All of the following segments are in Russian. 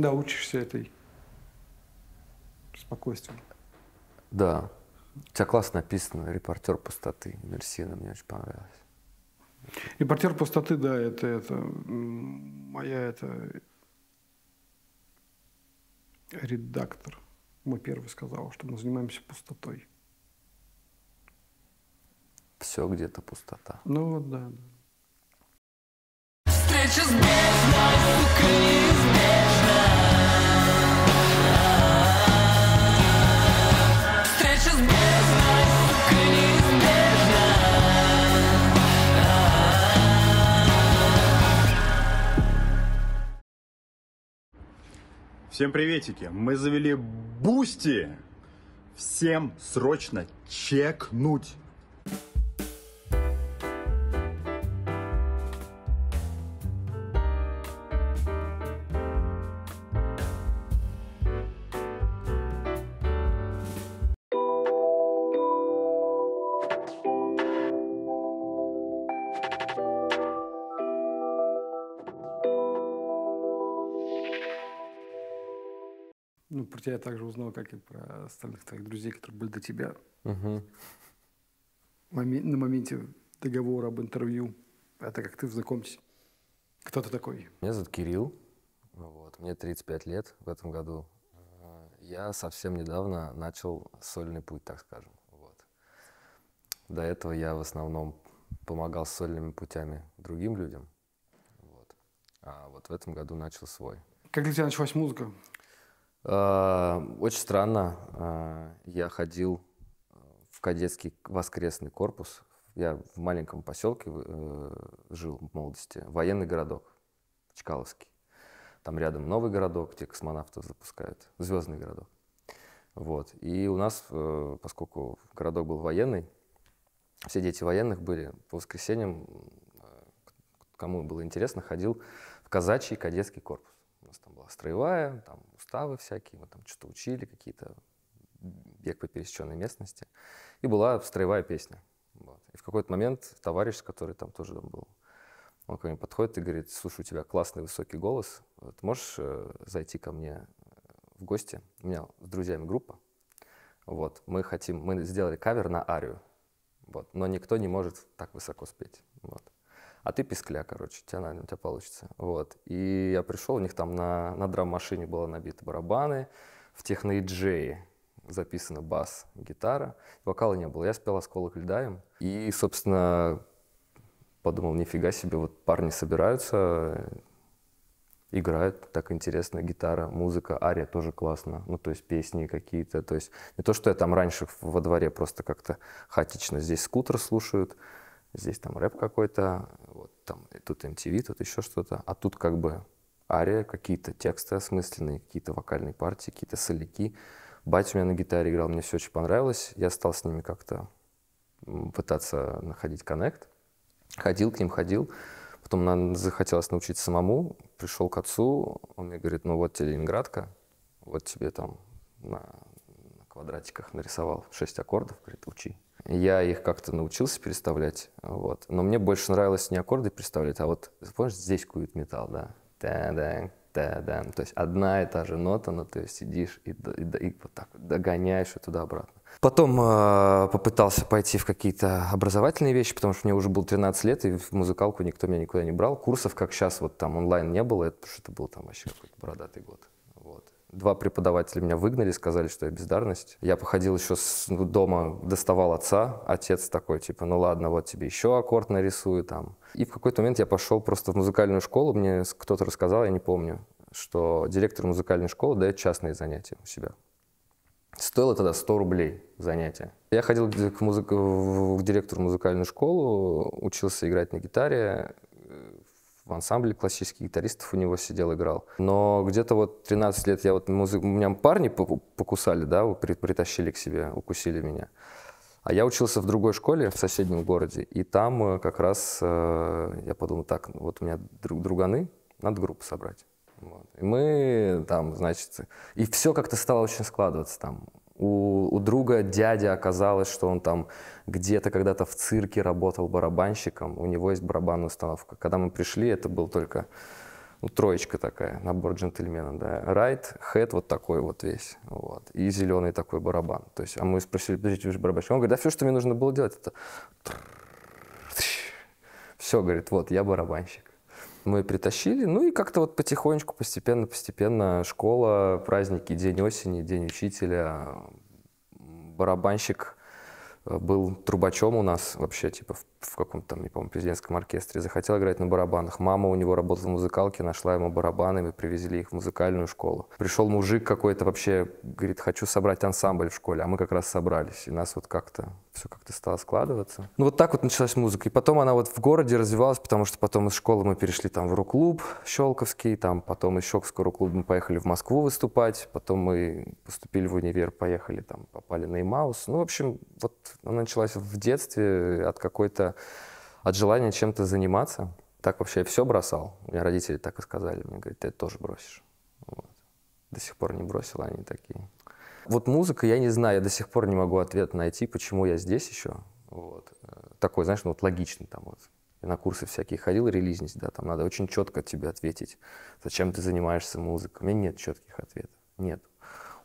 Да, учишься этой спокойствию. Да. У тебя классно написано «Репортер пустоты». Мерсина, мне очень понравилось. «Репортер пустоты», да, это, это моя это редактор. Мой первый сказал, что мы занимаемся пустотой. Все где-то пустота. Ну вот, да. Встреча с бездной, Всем приветики! Мы завели Бусти! Всем срочно чекнуть! остальных твоих друзей, которые были до тебя. на моменте договора об интервью. Это как ты, знакомьтесь. Кто ты такой? Меня зовут Кирилл. Вот. Мне 35 лет в этом году. Э, я совсем недавно начал сольный путь, так скажем. Вот. До этого я в основном помогал сольными путями другим людям. Вот. А вот в этом году начал свой. Как для тебя началась музыка? А, очень странно. А, я ходил э, в кадетский воскресный корпус. Я в маленьком поселке э, жил в молодости. Военный городок, Чкаловский. Там рядом новый городок, где космонавтов запускают. Звездный городок. Вот. И у нас, э, поскольку городок был военный, все дети военных были. По воскресеньям, кому было интересно, ходил в казачий кадетский корпус нас там была строевая, там уставы всякие, мы там что-то учили, какие-то бег по пересеченной местности. И была строевая песня. Вот. И в какой-то момент товарищ, который там тоже там был, он ко мне подходит и говорит, слушай, у тебя классный высокий голос, вот, можешь э, зайти ко мне э, в гости? У меня с друзьями группа. Вот, мы хотим, мы сделали кавер на арию, вот, но никто не может так высоко спеть. Вот а ты пескля, короче, у тебя, наверное, у тебя получится. Вот. И я пришел, у них там на, на драм-машине было набито барабаны, в техноиджее записано бас, гитара, вокала не было. Я спел «Осколок льдаем» и, собственно, подумал, нифига себе, вот парни собираются, играют, так интересно, гитара, музыка, ария тоже классно, ну, то есть песни какие-то, то есть не то, что я там раньше во дворе просто как-то хаотично здесь скутер слушают, Здесь там рэп какой-то, вот там, тут MTV, тут еще что-то. А тут как бы ария, какие-то тексты осмысленные, какие-то вокальные партии, какие-то соляки. Батя у меня на гитаре играл, мне все очень понравилось. Я стал с ними как-то пытаться находить коннект. Ходил к ним, ходил. Потом нам захотелось научиться самому. Пришел к отцу, он мне говорит, ну вот тебе Ленинградка, вот тебе там на, квадратиках нарисовал шесть аккордов, говорит, учи. Я их как-то научился переставлять, вот. Но мне больше нравилось не аккорды переставлять, а вот, помнишь, здесь кует металл, да? Та-да, та-да. То есть одна и та же нота, но ну, ты сидишь и, и, и вот так вот догоняешь и туда-обратно. Потом э, попытался пойти в какие-то образовательные вещи, потому что мне уже было 13 лет, и в музыкалку никто меня никуда не брал. Курсов, как сейчас, вот там онлайн не было, это, потому что это был там вообще какой-то бородатый год. Два преподавателя меня выгнали, сказали, что я бездарность. Я походил еще с ну, дома, доставал отца. Отец такой, типа, ну ладно, вот тебе еще аккорд нарисую там. И в какой-то момент я пошел просто в музыкальную школу. Мне кто-то рассказал, я не помню, что директор музыкальной школы дает частные занятия у себя. Стоило тогда 100 рублей занятия. Я ходил к, музык... к директору музыкальную школу, учился играть на гитаре, в ансамбле классических гитаристов у него сидел, играл. Но где-то вот 13 лет я вот музыку... Меня парни покусали, да, притащили к себе, укусили меня. А я учился в другой школе в соседнем городе, и там э, как раз э, я подумал, так, ну вот у меня друг, друганы, надо группу собрать. Вот. И мы там, значит, и все как-то стало очень складываться там. У, у друга дяди оказалось, что он там где-то когда-то в цирке работал барабанщиком, у него есть барабанная установка. Когда мы пришли, это был только ну, троечка такая, набор джентльмена, да. Райт, right, хэт вот такой вот весь, вот. И зеленый такой барабан. То есть, а мы спросили, подождите, вы же барабанщик? Он говорит, да все, что мне нужно было делать, это... Все, говорит, вот, я барабанщик мы притащили. Ну и как-то вот потихонечку, постепенно, постепенно школа, праздники, день осени, день учителя, барабанщик э, был трубачом у нас вообще, типа в, в каком-то, там, не помню, президентском оркестре. Захотел играть на барабанах. Мама у него работала в музыкалке, нашла ему барабаны, мы привезли их в музыкальную школу. Пришел мужик какой-то вообще, говорит, хочу собрать ансамбль в школе, а мы как раз собрались. И нас вот как-то все как-то стало складываться. Ну вот так вот началась музыка. И потом она вот в городе развивалась, потому что потом из школы мы перешли там в рок-клуб Щелковский, там потом из Щелковского рок-клуба мы поехали в Москву выступать, потом мы поступили в универ, поехали там, попали на Имаус. Ну, в общем, вот она началась в детстве от какой-то, от желания чем-то заниматься. Так вообще я все бросал. У меня родители так и сказали. Мне говорят, ты это тоже бросишь. Вот. До сих пор не бросил, они такие. Вот музыка, я не знаю, я до сих пор не могу ответ найти, почему я здесь еще. Вот. Э, такой, знаешь, ну вот логичный там вот. Я на курсы всякие ходил, релизнить, да, там надо очень четко тебе ответить, зачем ты занимаешься музыкой. У меня нет четких ответов, нет.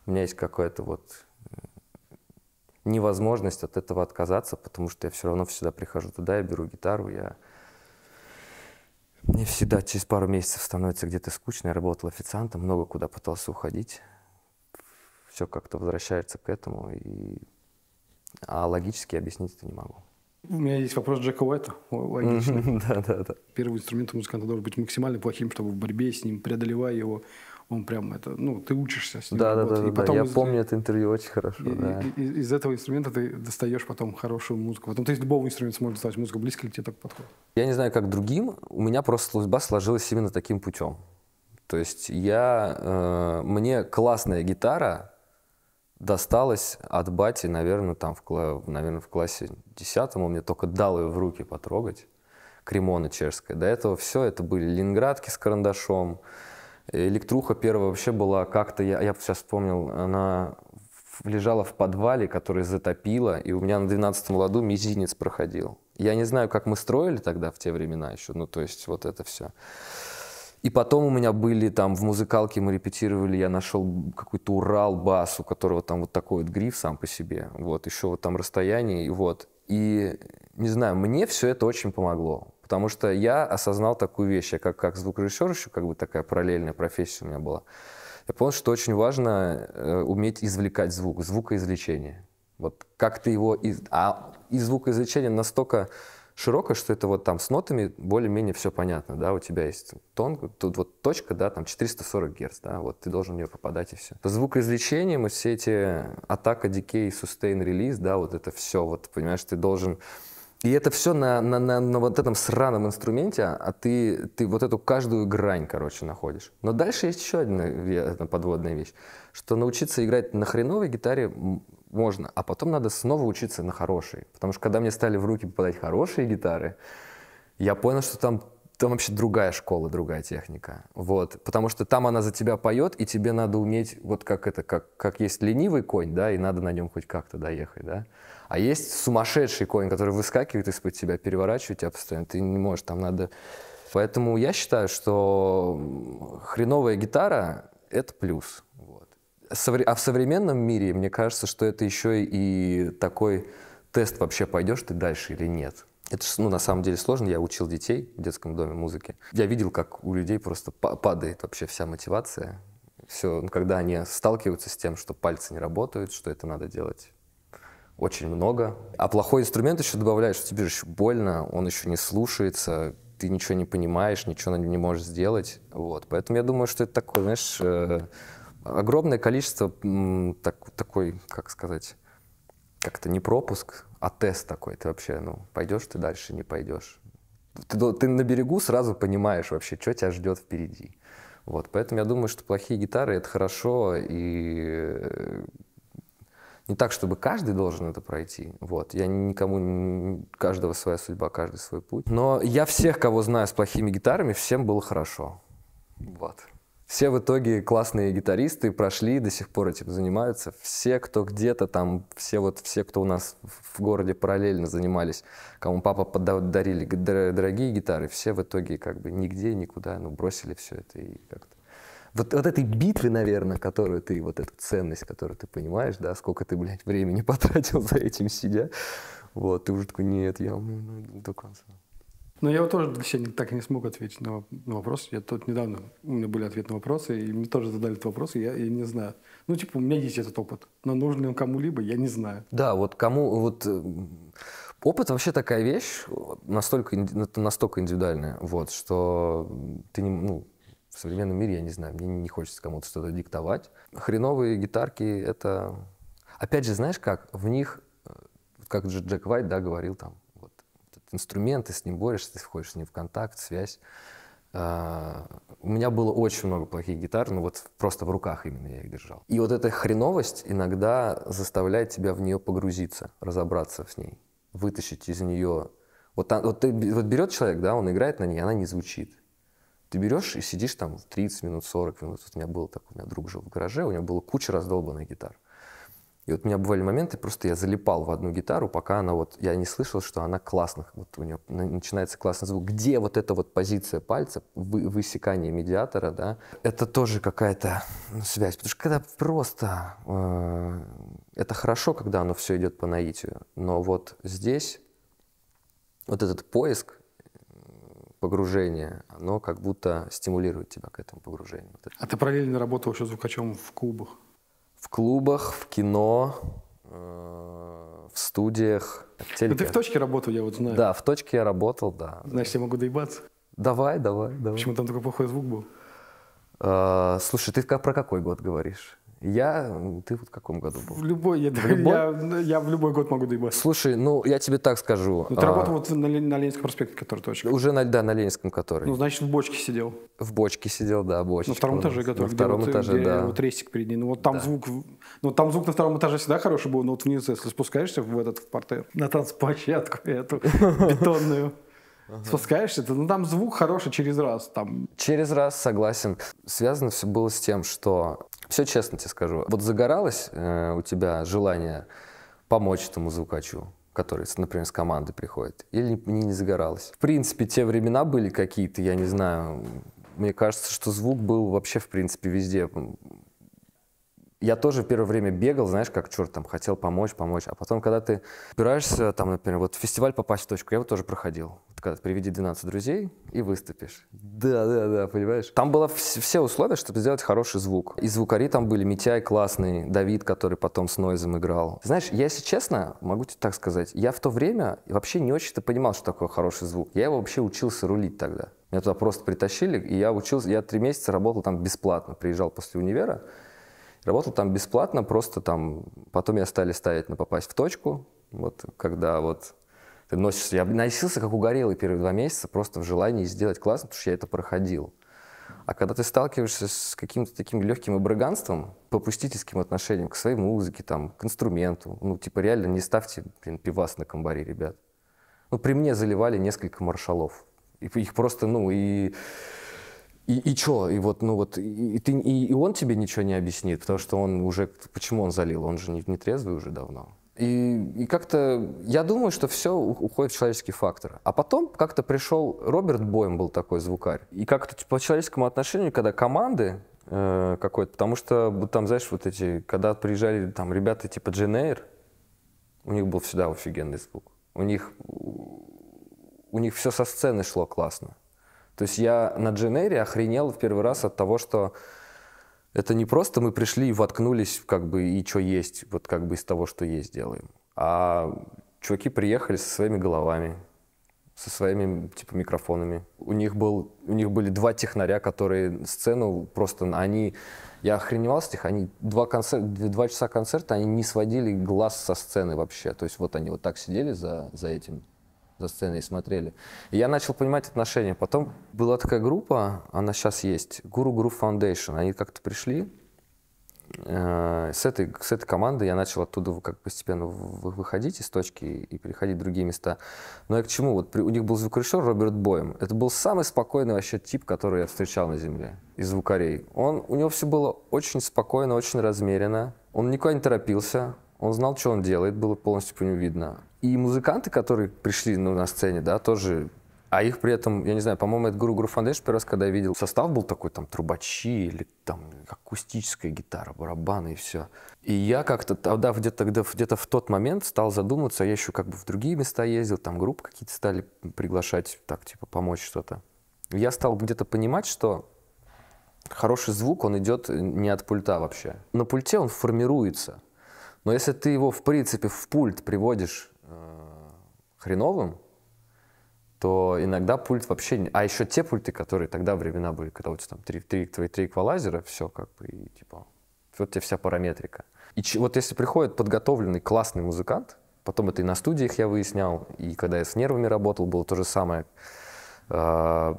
У меня есть какая-то вот э, невозможность от этого отказаться, потому что я все равно всегда прихожу туда, я беру гитару, я мне всегда через пару месяцев становится где-то скучно. Я работал официантом, много куда пытался уходить все как-то возвращается к этому, и... а логически объяснить это не могу. У меня есть вопрос Джека Уэта, логичный. да, да, да. Первый инструмент музыканта должен быть максимально плохим, чтобы в борьбе с ним, преодолевая его, он прям это, ну, ты учишься с ним. Да, работать. да, да, да, я помню это интервью очень хорошо. из этого инструмента ты достаешь потом хорошую музыку. Потом ты из любого инструмента сможешь достать музыку, близко ли тебе так подходит? Я не знаю, как другим, у меня просто служба сложилась именно таким путем. То есть я, э, мне классная гитара, Досталось от бати, наверное, там в, наверное, в классе 10 он мне только дал ее в руки потрогать, кремона чешская. До этого все, это были ленинградки с карандашом, электруха первая вообще была как-то, я, я сейчас вспомнил, она лежала в подвале, который затопило, и у меня на 12-м ладу мизинец проходил. Я не знаю, как мы строили тогда в те времена еще, ну то есть вот это все. И потом у меня были там в музыкалке мы репетировали, я нашел какой-то Урал бас, у которого там вот такой вот гриф сам по себе, вот еще вот там расстояние и вот. И не знаю, мне все это очень помогло, потому что я осознал такую вещь, я как как звукорежиссер еще как бы такая параллельная профессия у меня была. Я понял, что очень важно э, уметь извлекать звук, звукоизвлечение. Вот как ты его, из... а и звукоизвлечение настолько широкое, что это вот там с нотами более-менее все понятно, да, у тебя есть тон, тут вот точка, да, там 440 герц, да, вот ты должен в нее попадать и все. Звукоизвлечением мы все эти атака, дикей, сустейн, релиз, да, вот это все, вот, понимаешь, ты должен и это все на, на, на, на вот этом сраном инструменте, а ты, ты вот эту каждую грань, короче, находишь. Но дальше есть еще одна подводная вещь, что научиться играть на хреновой гитаре можно, а потом надо снова учиться на хорошие. Потому что когда мне стали в руки попадать хорошие гитары, я понял, что там, там вообще другая школа, другая техника. Вот. Потому что там она за тебя поет, и тебе надо уметь, вот как это, как, как есть ленивый конь, да, и надо на нем хоть как-то доехать, да. А есть сумасшедший конь, который выскакивает из-под тебя, переворачивает тебя постоянно, ты не можешь, там надо... Поэтому я считаю, что хреновая гитара — это плюс. А в современном мире, мне кажется, что это еще и такой тест, вообще пойдешь ты дальше или нет. Это ну, на самом деле сложно. Я учил детей в детском доме музыки. Я видел, как у людей просто падает вообще вся мотивация. Все, ну, когда они сталкиваются с тем, что пальцы не работают, что это надо делать очень много. А плохой инструмент еще добавляешь, что тебе же еще больно, он еще не слушается, ты ничего не понимаешь, ничего не можешь сделать. Вот. Поэтому я думаю, что это такой, знаешь, э, огромное количество так, такой, как сказать, как то не пропуск, а тест такой. Ты вообще, ну, пойдешь ты дальше, не пойдешь. Ты, ну, ты на берегу сразу понимаешь вообще, что тебя ждет впереди. Вот, поэтому я думаю, что плохие гитары это хорошо и э, не так, чтобы каждый должен это пройти. Вот, я никому каждого своя судьба, каждый свой путь. Но я всех, кого знаю с плохими гитарами, всем было хорошо. Вот. Все в итоге классные гитаристы прошли, и до сих пор этим занимаются. Все, кто где-то там, все вот все, кто у нас в городе параллельно занимались, кому папа подарили дорогие гитары, все в итоге как бы нигде, никуда, ну, бросили все это и как-то. Вот, вот этой битвы, наверное, которую ты, вот эту ценность, которую ты понимаешь, да, сколько ты, блядь, времени потратил за этим сидя, вот, ты уже такой, нет, я ну, ну, до конца. Ну, я вот тоже для себя так и не смог ответить на, на вопрос. Я тут недавно, у меня были ответы на вопросы, и мне тоже задали этот вопрос, и я, я не знаю. Ну, типа, у меня есть этот опыт, но нужен ли он кому-либо, я не знаю. Да, вот кому, вот э, опыт вообще такая вещь, настолько, ну, настолько индивидуальная, вот, что ты не, ну, в современном мире, я не знаю, мне не хочется кому-то что-то диктовать. Хреновые гитарки — это... Опять же, знаешь как, в них, э, как Джек Вайт, да, говорил там, инструменты, с ним борешься, ты входишь с ним в контакт, связь. А, у меня было очень много плохих гитар, ну вот просто в руках именно я их держал. И вот эта хреновость иногда заставляет тебя в нее погрузиться, разобраться с ней, вытащить из нее. Вот, там, вот, ты, вот берет человек, да, он играет на ней, она не звучит. Ты берешь и сидишь там 30 минут, 40 минут. Вот у меня был такой, у меня друг жил в гараже, у него было куча раздолбанных гитар. И вот у меня бывали моменты, просто я залипал в одну гитару, пока она вот, я не слышал, что она классно, вот у нее начинается классный звук. Где вот эта вот позиция пальца, вы, высекание медиатора, да, это тоже какая-то ну, связь. Потому что когда просто, э, это хорошо, когда оно все идет по наитию, но вот здесь вот этот поиск, э, погружение, оно как будто стимулирует тебя к этому погружению. А ты параллельно работал еще звукачом в клубах? В клубах, в кино, э, в студиях. В ну, ты в точке работал, я вот знаю. Да, в точке я работал, да. Значит, я могу доебаться. Давай, давай, давай. Почему там такой плохой звук был? Э, слушай, ты как, про какой год говоришь? Я, ты вот в каком году был? В любой, я, в любой? Я, я в любой год могу доебаться. Слушай, ну я тебе так скажу. Ну, ты а, работал вот на, на Ленинском проспекте, который точно. Уже на, да, на Ленинском, который. Ну, значит, в бочке сидел. В бочке сидел, да, бочке. На втором этаже, который. На втором где, этаже, где, да. Вот рейсик перед ней. Ну, вот там да. звук, ну, там звук на втором этаже всегда хороший был, но вот вниз, если спускаешься в этот, в портер, на танцплощадку эту бетонную. Ага. Спускаешься, ну там звук хороший через раз. Там. Через раз, согласен. Связано все было с тем, что все честно тебе скажу. Вот загоралось э, у тебя желание помочь этому звукачу, который, например, с команды приходит, или не, не загоралось? В принципе, те времена были какие-то, я не знаю. Мне кажется, что звук был вообще, в принципе, везде я тоже в первое время бегал, знаешь, как черт там, хотел помочь, помочь. А потом, когда ты опираешься, там, например, вот фестиваль попасть в точку, я вот тоже проходил. Вот когда приведи 12 друзей и выступишь. Да, да, да, понимаешь? Там было все условия, чтобы сделать хороший звук. И звукари там были, Митяй классный, Давид, который потом с Нойзом играл. Знаешь, я, если честно, могу тебе так сказать, я в то время вообще не очень-то понимал, что такое хороший звук. Я его вообще учился рулить тогда. Меня туда просто притащили, и я учился, я три месяца работал там бесплатно, приезжал после универа, Работал там бесплатно, просто там потом меня стали ставить на попасть в точку. Вот когда вот ты носишься... Я носился как угорелый первые два месяца, просто в желании сделать классно, потому что я это проходил. А когда ты сталкиваешься с каким-то таким легким обрыганством, попустительским отношением к своей музыке, там, к инструменту, ну, типа, реально не ставьте, блин, пивас на комбаре, ребят. Ну, при мне заливали несколько маршалов. И их просто, ну, и и, и чё? И вот, ну вот, и, ты, и, и он тебе ничего не объяснит, потому что он уже, почему он залил? Он же не, не трезвый уже давно. И, и как-то я думаю, что все уходит в человеческий фактор. А потом как-то пришел Роберт Боем был такой звукарь. И как-то типа по человеческому отношению, когда команды э, какой-то, потому что там, знаешь, вот эти, когда приезжали там ребята типа Дженейр, у них был всегда офигенный звук. У них у них все со сцены шло классно. То есть я на Дженере охренел в первый раз от того, что это не просто мы пришли и воткнулись, как бы, и что есть, вот как бы из того, что есть, делаем. А чуваки приехали со своими головами, со своими, типа, микрофонами. У них, был, у них были два технаря, которые сцену просто, они... Я охреневал с них, они два, концер... два часа концерта, они не сводили глаз со сцены вообще. То есть вот они вот так сидели за, за этим за сценой и смотрели. И я начал понимать отношения. Потом была такая группа, она сейчас есть, Guru Group Foundation. Они как-то пришли, э, с этой, с этой команды я начал оттуда как постепенно выходить из точки и переходить в другие места. Но я к чему? Вот при, у них был звукорежиссер Роберт Боем. Это был самый спокойный вообще тип, который я встречал на Земле из звукорей. Он, у него все было очень спокойно, очень размеренно. Он никуда не торопился. Он знал, что он делает, было полностью по нему видно и музыканты, которые пришли ну, на сцене, да, тоже а их при этом, я не знаю, по-моему, это Гуру Гуру Фандеш первый раз, когда я видел. Состав был такой, там, трубачи или там акустическая гитара, барабаны и все. И я как-то тогда, где-то где, -то, где -то в тот момент стал задуматься, я еще как бы в другие места ездил, там группы какие-то стали приглашать, так, типа, помочь что-то. Я стал где-то понимать, что хороший звук, он идет не от пульта вообще. На пульте он формируется. Но если ты его, в принципе, в пульт приводишь хреновым, то иногда пульт вообще... А еще те пульты, которые тогда времена были, когда у тебя там три, три, твои три эквалайзера, все как бы, и типа, вот тебе вся параметрика. И ч... вот если приходит подготовленный классный музыкант, потом это и на студиях я выяснял, и когда я с нервами работал, было то же самое. А,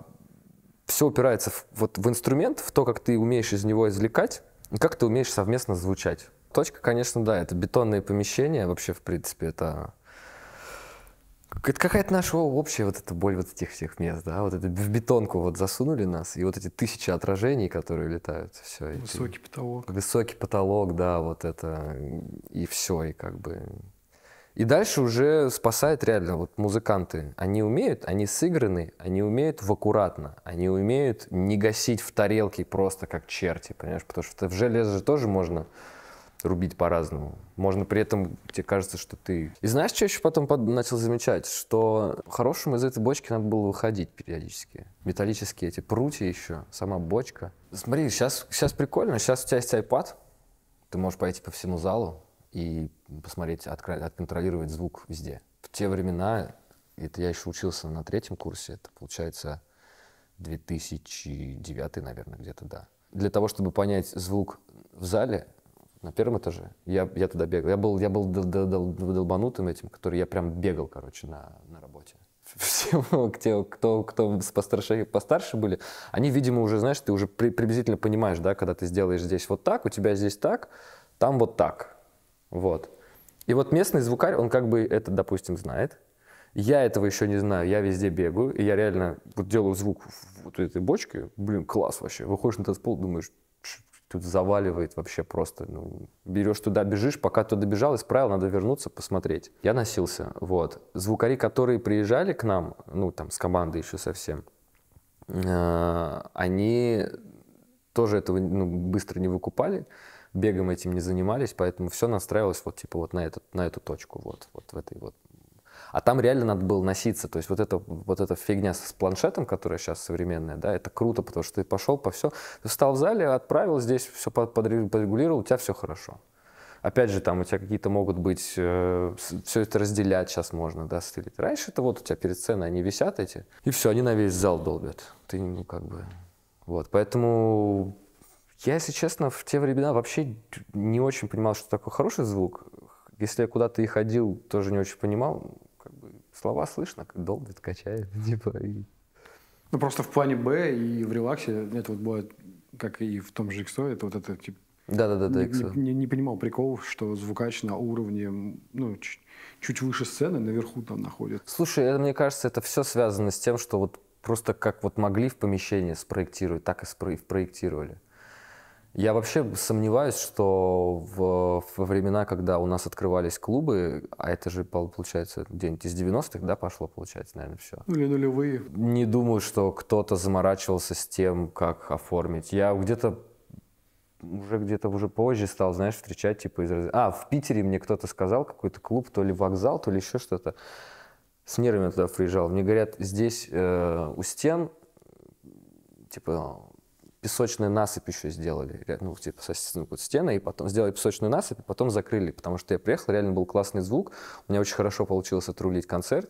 все упирается в, вот в инструмент, в то, как ты умеешь из него извлекать, и как ты умеешь совместно звучать. Точка, конечно, да, это бетонные помещения, вообще, в принципе, это это какая-то наша общая вот эта боль вот этих всех мест, да, вот это в бетонку вот засунули нас, и вот эти тысячи отражений, которые летают, все. Высокий эти, потолок. Высокий потолок, да, вот это, и все, и как бы... И дальше уже спасает реально вот музыканты. Они умеют, они сыграны, они умеют в аккуратно, они умеют не гасить в тарелке просто как черти, понимаешь, потому что в железо же тоже можно рубить по-разному. Можно при этом, тебе кажется, что ты... И знаешь, что еще потом начал замечать? Что хорошему из этой бочки надо было выходить периодически. Металлические эти прутья еще, сама бочка. Смотри, сейчас, сейчас прикольно, сейчас у тебя есть iPad, ты можешь пойти по всему залу и посмотреть, откро... отконтролировать звук везде. В те времена, это я еще учился на третьем курсе, это получается 2009, наверное, где-то, да. Для того, чтобы понять звук в зале, на первом этаже. Я, я туда бегал. Я был, я был долбанутым этим, который я прям бегал, короче, на, на работе. Все, кто кто, кто постарше, постарше были, они, видимо, уже, знаешь, ты уже при, приблизительно понимаешь, да, когда ты сделаешь здесь вот так, у тебя здесь так, там вот так. Вот. И вот местный звукарь, он как бы это, допустим, знает. Я этого еще не знаю, я везде бегаю, и я реально вот делаю звук вот этой бочке. блин, класс вообще. Выходишь на этот пол, думаешь, тут заваливает вообще просто. Ну, берешь туда, бежишь, пока ты добежал, исправил, надо вернуться, посмотреть. Я носился, вот. Звукари, которые приезжали к нам, ну, там, с командой еще совсем, э, они тоже этого ну, быстро не выкупали, бегом этим не занимались, поэтому все настраивалось вот, типа, вот на, этот, на эту точку, вот, вот в этой вот а там реально надо было носиться. То есть вот это вот эта фигня с планшетом, которая сейчас современная, да, это круто, потому что ты пошел по все. Ты встал в зале, отправил, здесь все подрегулировал, у тебя все хорошо. Опять же, там у тебя какие-то могут быть, э, все это разделять сейчас можно, да, стылить. Раньше это вот у тебя перед сценой они висят эти, и все, они на весь зал долбят. Ты, ну, как бы, вот, поэтому я, если честно, в те времена вообще не очень понимал, что такое хороший звук. Если я куда-то и ходил, тоже не очень понимал слова слышно, как долбит, качает, типа, и... Ну, просто в плане Б и в релаксе это вот бывает, как и в том же XO, это вот это, типа, да, да, да, да. Не, не, понимал прикол, что звукач на уровне, ну, чуть, чуть выше сцены, наверху там находит. Слушай, это, мне кажется, это все связано с тем, что вот просто как вот могли в помещении спроектировать, так и спроектировали. Я вообще сомневаюсь, что в, во времена, когда у нас открывались клубы, а это же, получается, где-нибудь из 90-х, да, пошло, получается, наверное, все. Или нулевые. Не думаю, что кто-то заморачивался с тем, как оформить. Я где-то уже где-то уже позже стал, знаешь, встречать, типа, из... А, в Питере мне кто-то сказал, какой-то клуб, то ли вокзал, то ли еще что-то. С нервами туда приезжал. Мне говорят, здесь э, у стен, типа, песочную насыпь еще сделали, ну, типа, ну, вот стены, и потом сделали песочную насыпь, и потом закрыли, потому что я приехал, реально был классный звук, у меня очень хорошо получилось отрулить концерт,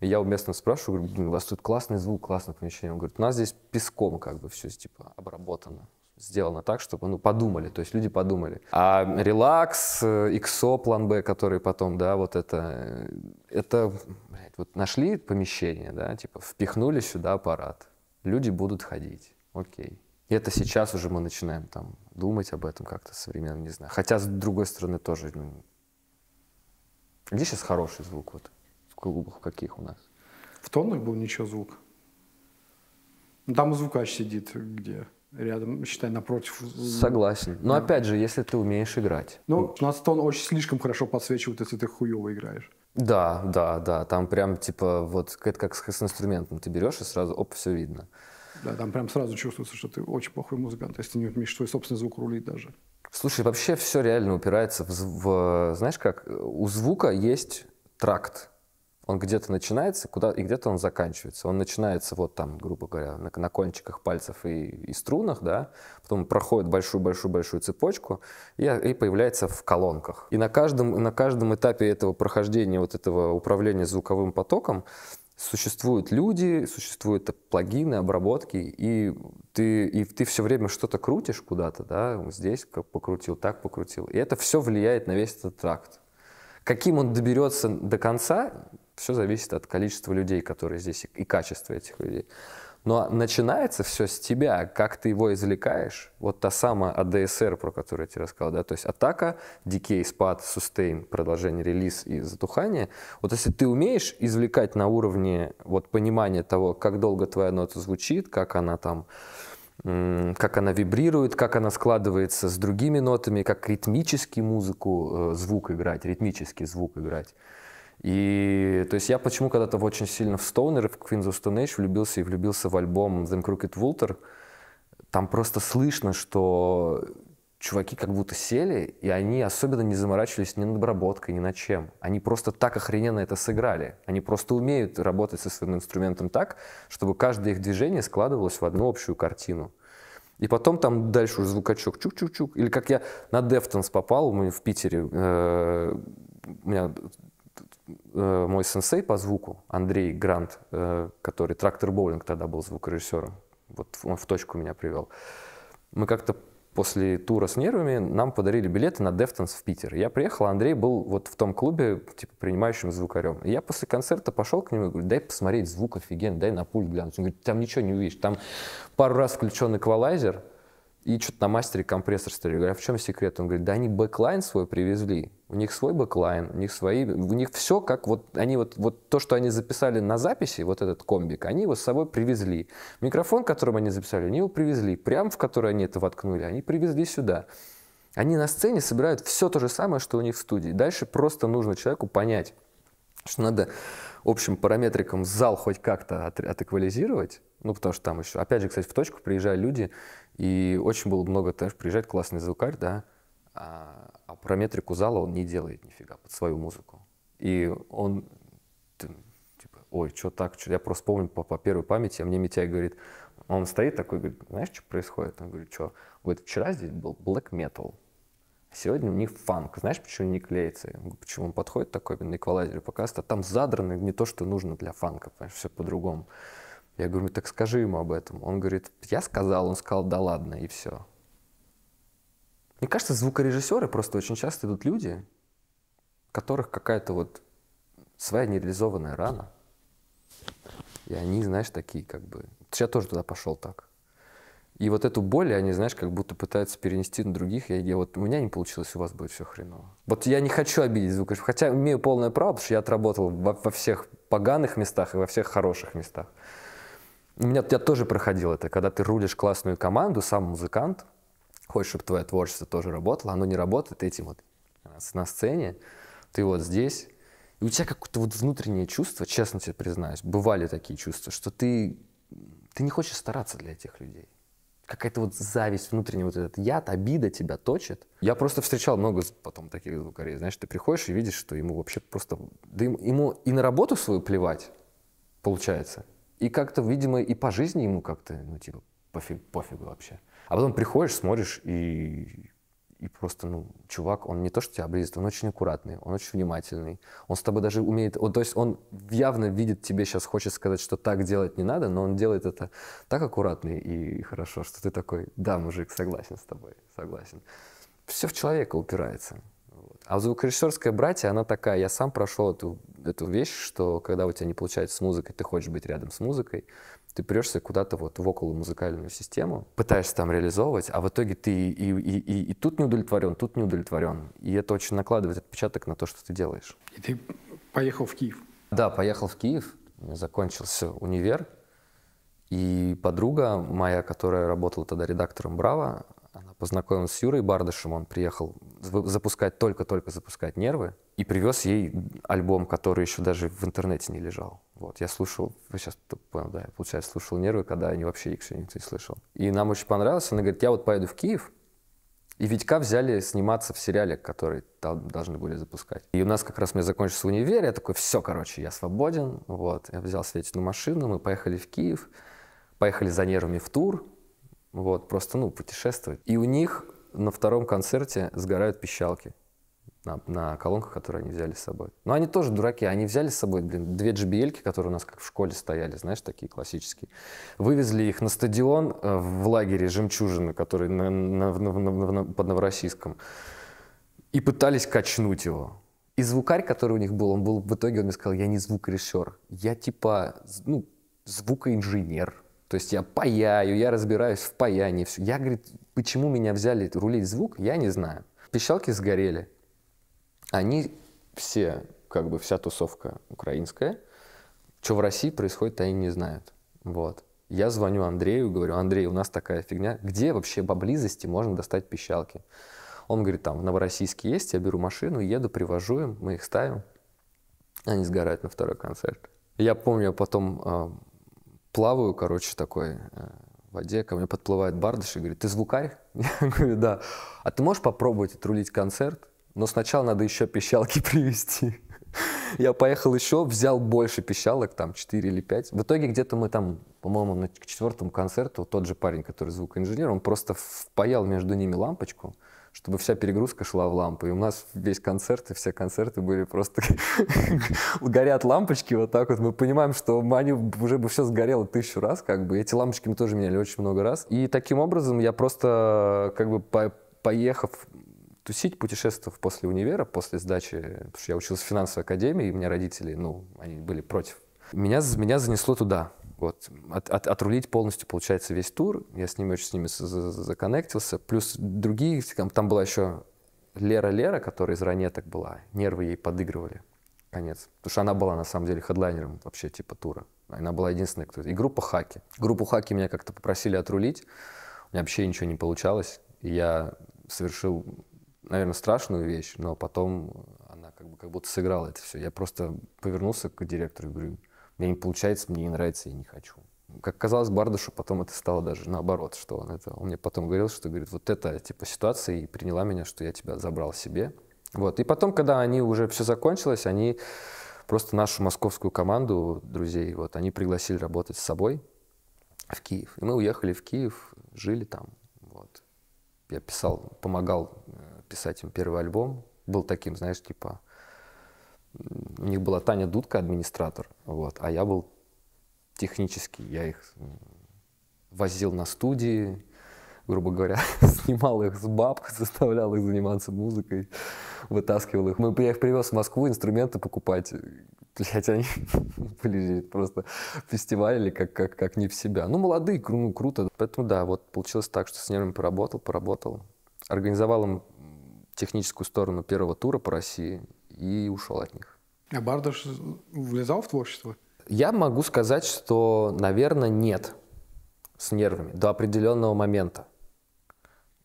и я у местных спрашиваю, говорю, у вас тут классный звук, классное помещение. Он говорит, у нас здесь песком как бы все, типа, обработано сделано так, чтобы ну, подумали, то есть люди подумали. А релакс, XO, э, план Б, который потом, да, вот это, э, это, блядь, вот нашли помещение, да, типа впихнули сюда аппарат, люди будут ходить, окей. И это сейчас уже мы начинаем там думать об этом как-то современно, не знаю. Хотя, с другой стороны, тоже, ну, где сейчас хороший звук вот в клубах каких у нас? В тонах был ничего звук. Ну, там и звукач сидит, где рядом, считай, напротив. Согласен. Но да. опять же, если ты умеешь играть. Ну, ну у нас тон очень слишком хорошо подсвечивает, если ты хуево играешь. Да, да, да. Там прям типа вот это как с, с инструментом. Ты берешь и сразу оп, все видно. Да, там прям сразу чувствуется, что ты очень плохой музыкант, если не умеешь свой собственный звук рулить даже. Слушай, вообще все реально упирается в, в знаешь как, у звука есть тракт. Он где-то начинается, куда и где-то он заканчивается. Он начинается вот там, грубо говоря, на, на кончиках пальцев и, и струнах, да, потом проходит большую-большую-большую цепочку и, и появляется в колонках. И на каждом, на каждом этапе этого прохождения вот этого управления звуковым потоком существуют люди, существуют плагины, обработки, и ты, и ты все время что-то крутишь куда-то, да, здесь как покрутил, так покрутил. И это все влияет на весь этот тракт. Каким он доберется до конца, все зависит от количества людей, которые здесь, и качества этих людей. Но начинается все с тебя, как ты его извлекаешь. Вот та самая АДСР, про которую я тебе рассказал, да, то есть атака, дикей, спад, сустейн, продолжение, релиз и затухание. Вот если ты умеешь извлекать на уровне вот понимания того, как долго твоя нота звучит, как она там как она вибрирует, как она складывается с другими нотами, как ритмически музыку, э, звук играть, ритмический звук играть. И то есть я почему когда-то очень сильно в Стоунер, в Queens of Stone Age влюбился и влюбился в альбом Them Crooked Vulture. Там просто слышно, что чуваки как будто сели, и они особенно не заморачивались ни над обработкой, ни над чем. Они просто так охрененно это сыграли. Они просто умеют работать со своим инструментом так, чтобы каждое их движение складывалось в одну общую картину. И потом там дальше уже звукачок чук-чук-чук. Или как я на Дефтонс попал, мы в Питере, э, у меня Э, мой сенсей по звуку, Андрей Грант, э, который «Трактор Боулинг» тогда был звукорежиссером, вот он в точку меня привел. Мы как-то после тура с нервами нам подарили билеты на Дефтонс в Питер. Я приехал, а Андрей был вот в том клубе, типа, принимающим звукарем. И я после концерта пошел к нему и говорю, дай посмотреть, звук офигенный, дай на пульт глянуть. Он говорит, там ничего не увидишь, там пару раз включен эквалайзер, и что-то на мастере компрессор стали. Говорю, а в чем секрет? Он говорит, да они бэклайн свой привезли. У них свой бэклайн, у них свои, у них все как вот они вот, вот то, что они записали на записи, вот этот комбик, они его с собой привезли. Микрофон, которым они записали, они его привезли. Прям в который они это воткнули, они привезли сюда. Они на сцене собирают все то же самое, что у них в студии. Дальше просто нужно человеку понять, что надо общим параметрикам зал хоть как-то от, отэквализировать, ну, потому что там еще, опять же, кстати, в точку приезжали люди, и очень было много, знаешь, приезжает классный звукарь, да, а, а параметрику зала он не делает нифига под свою музыку. И он типа, ой, что так, что я просто помню по, по первой памяти, а мне Митяй говорит, он стоит такой, говорит, знаешь, что происходит? Он говорит, что, вот вчера здесь был black metal, а Сегодня у них фанк. Знаешь, почему не клеится? Почему он подходит такой на эквалайзере показывает, а там задранный не то, что нужно для фанка, понимаешь, все по-другому. Я говорю, «Ну, так скажи ему об этом. Он говорит, я сказал, он сказал, да ладно, и все. Мне кажется, звукорежиссеры просто очень часто идут люди, у которых какая-то вот своя нереализованная рана. И они, знаешь, такие как бы... Я тоже туда пошел так. И вот эту боль они, знаешь, как будто пытаются перенести на других. Я, я вот у меня не получилось, у вас будет все хреново. Вот я не хочу обидеть звукорежиссера, хотя имею полное право, потому что я отработал во, во всех поганых местах и во всех хороших местах у меня я тоже проходил это, когда ты рулишь классную команду, сам музыкант, хочешь, чтобы твое творчество тоже работало, оно не работает этим вот на сцене, ты вот здесь, и у тебя какое-то вот внутреннее чувство, честно тебе признаюсь, бывали такие чувства, что ты, ты не хочешь стараться для этих людей. Какая-то вот зависть внутренняя, вот этот яд, обида тебя точит. Я просто встречал много потом таких звукорей. Знаешь, ты приходишь и видишь, что ему вообще просто... Да ему, ему и на работу свою плевать, получается. И как-то, видимо, и по жизни ему как-то, ну, типа, пофиг, пофигу вообще. А потом приходишь, смотришь, и, и просто, ну, чувак, он не то, что тебя облизит, он очень аккуратный, он очень внимательный. Он с тобой даже умеет... Он, то есть он явно видит тебе сейчас, хочет сказать, что так делать не надо, но он делает это так аккуратно и хорошо, что ты такой, да, мужик, согласен с тобой, согласен. Все в человека упирается. А звукорежиссерская братья, она такая, я сам прошел эту, эту вещь, что когда у тебя не получается с музыкой, ты хочешь быть рядом с музыкой, ты прешься куда-то вот в около музыкальную систему, пытаешься там реализовывать, а в итоге ты и, и, и, и тут не удовлетворен, тут не удовлетворен. И это очень накладывает отпечаток на то, что ты делаешь. И ты поехал в Киев? Да, поехал в Киев, закончился универ, и подруга моя, которая работала тогда редактором «Браво», она познакомилась с Юрой Бардышем, он приехал запускать, только-только запускать нервы, и привез ей альбом, который еще даже в интернете не лежал. Вот, я слушал, сейчас понял, да, я, получается, слушал нервы, когда они вообще их еще никто не слышал. И нам очень понравилось, она говорит, я вот поеду в Киев, и Витька взяли сниматься в сериале, который там должны были запускать. И у нас как раз мне закончился универ, я такой, все, короче, я свободен. Вот, я взял Светину машину, мы поехали в Киев, поехали за нервами в тур, вот, просто, ну, путешествовать. И у них на втором концерте сгорают пищалки на, на колонках, которые они взяли с собой. Но они тоже дураки, они взяли с собой, блин, две JBL, которые у нас как в школе стояли, знаешь, такие классические. Вывезли их на стадион э, в лагере «Жемчужина», который на, на, на, на, на, под Новороссийском, и пытались качнуть его. И звукарь, который у них был, он был в итоге, он мне сказал, я не звукорежиссер, я типа, ну, звукоинженер. То есть я паяю, я разбираюсь в паянии. Я, говорит, почему меня взяли рулить звук, я не знаю. Пищалки сгорели. Они все, как бы вся тусовка украинская. Что в России происходит, они не знают. Вот. Я звоню Андрею, говорю, Андрей, у нас такая фигня. Где вообще поблизости можно достать пищалки? Он говорит, там в Новороссийске есть, я беру машину, еду, привожу им, мы их ставим. Они сгорают на второй концерт. Я помню, я потом а, плаваю, короче, такой э, в воде, ко мне подплывает бардыш и говорит, ты звукарь? Я говорю, да. А ты можешь попробовать отрулить концерт? Но сначала надо еще пищалки привезти. Я поехал еще, взял больше пищалок, там 4 или 5. В итоге где-то мы там, по-моему, на четвертом концерту, тот же парень, который звукоинженер, он просто впаял между ними лампочку, чтобы вся перегрузка шла в лампы. И у нас весь концерт и все концерты были просто... Горят лампочки вот так вот. Мы понимаем, что они уже бы все сгорело тысячу раз, как бы. Эти лампочки мы тоже меняли очень много раз. И таким образом я просто, как бы, по поехав тусить, путешествовав после универа, после сдачи, потому что я учился в финансовой академии, и у меня родители, ну, они были против. Меня, меня занесло туда. Вот. От, от, отрулить полностью, получается, весь тур. Я с ними очень с ними законнектился. Плюс другие, там, была еще Лера-Лера, которая из ранеток была. Нервы ей подыгрывали. Конец. Потому что она была, на самом деле, хедлайнером вообще типа тура. Она была единственной, кто... И группа Хаки. Группу Хаки меня как-то попросили отрулить. У меня вообще ничего не получалось. И я совершил, наверное, страшную вещь, но потом она как, бы, как будто сыграла это все. Я просто повернулся к директору и говорю, меня не получается, мне не нравится, я не хочу. Как казалось Бардушу, потом это стало даже наоборот, что он это, он мне потом говорил, что говорит, вот эта типа ситуация и приняла меня, что я тебя забрал себе. Вот. И потом, когда они уже все закончилось, они просто нашу московскую команду друзей, вот, они пригласили работать с собой в Киев. И мы уехали в Киев, жили там. Вот. Я писал, помогал э, писать им первый альбом. Был таким, знаешь, типа у них была Таня Дудка, администратор, вот, а я был технический, я их возил на студии, грубо говоря, снимал их с баб, заставлял их заниматься музыкой, вытаскивал их. Мы, я их привез в Москву инструменты покупать. Блять, они были просто фестивалили как, как, как не в себя. Ну, молодые, кру, ну, круто. Поэтому да, вот получилось так, что с нервами поработал, поработал. Организовал им техническую сторону первого тура по России и ушел от них. А Бардаш влезал в творчество? Я могу сказать, что, наверное, нет с нервами до определенного момента.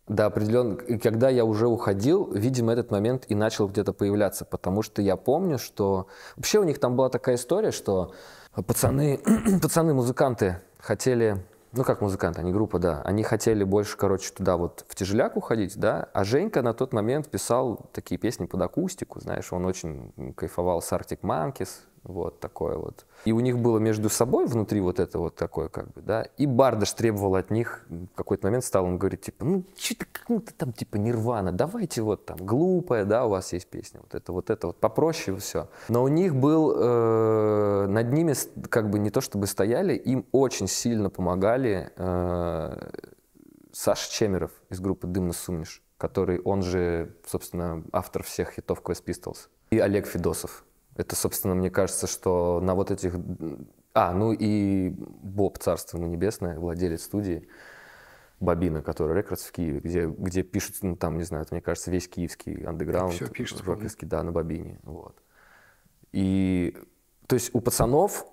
До определен, И когда я уже уходил, видимо, этот момент и начал где-то появляться, потому что я помню, что... Вообще у них там была такая история, что пацаны, пацаны-музыканты хотели ну как музыканты, они группа, да, они хотели больше, короче, туда вот в тяжеляк уходить, да, а Женька на тот момент писал такие песни под акустику, знаешь, он очень кайфовал с Arctic Monkeys, вот такое вот. И у них было между собой внутри вот это вот такое как бы, да, и Бардаш требовал от них, в какой-то момент стал он говорит, типа, ну, что-то как-то ну, там, типа, нирвана, давайте вот там, глупая, да, у вас есть песня, вот это, вот это, вот попроще все. Но у них был, э, над ними как бы не то чтобы стояли, им очень сильно помогали э, Саша Чемеров из группы «Дымно сумнишь», который, он же, собственно, автор всех хитов Quest Pistols, и Олег Федосов, это, собственно, мне кажется, что на вот этих... А, ну и Боб, царство ему небесное, владелец студии Бобина, который рекордс в Киеве, где, где пишут, ну там, не знаю, это мне кажется, весь киевский андеграунд. Все пишется. Роковский, да, на Бобине. Вот. И, то есть у пацанов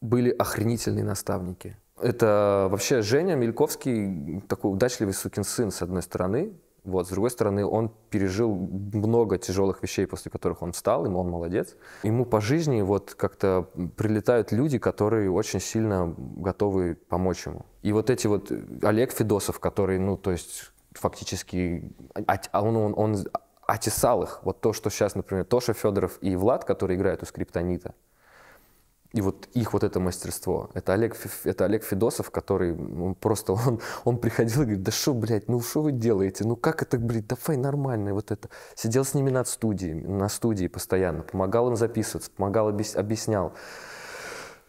были охренительные наставники. Это вообще Женя Мельковский, такой удачливый сукин сын, с одной стороны, вот, с другой стороны, он пережил много тяжелых вещей, после которых он встал, ему он молодец. Ему по жизни вот как-то прилетают люди, которые очень сильно готовы помочь ему. И вот эти вот э, Олег Федосов, который, ну, то есть фактически, а, а, а он, он, он отесал их. Вот то, что сейчас, например, Тоша Федоров и Влад, которые играют у Скриптонита, и вот их вот это мастерство. Это Олег, это Олег Федосов, который он просто, он, он приходил и говорит, да что, блядь, ну что вы делаете? Ну как это, блядь, давай нормально вот это. Сидел с ними над студией, на студии постоянно, помогал им записываться, помогал, объяснял.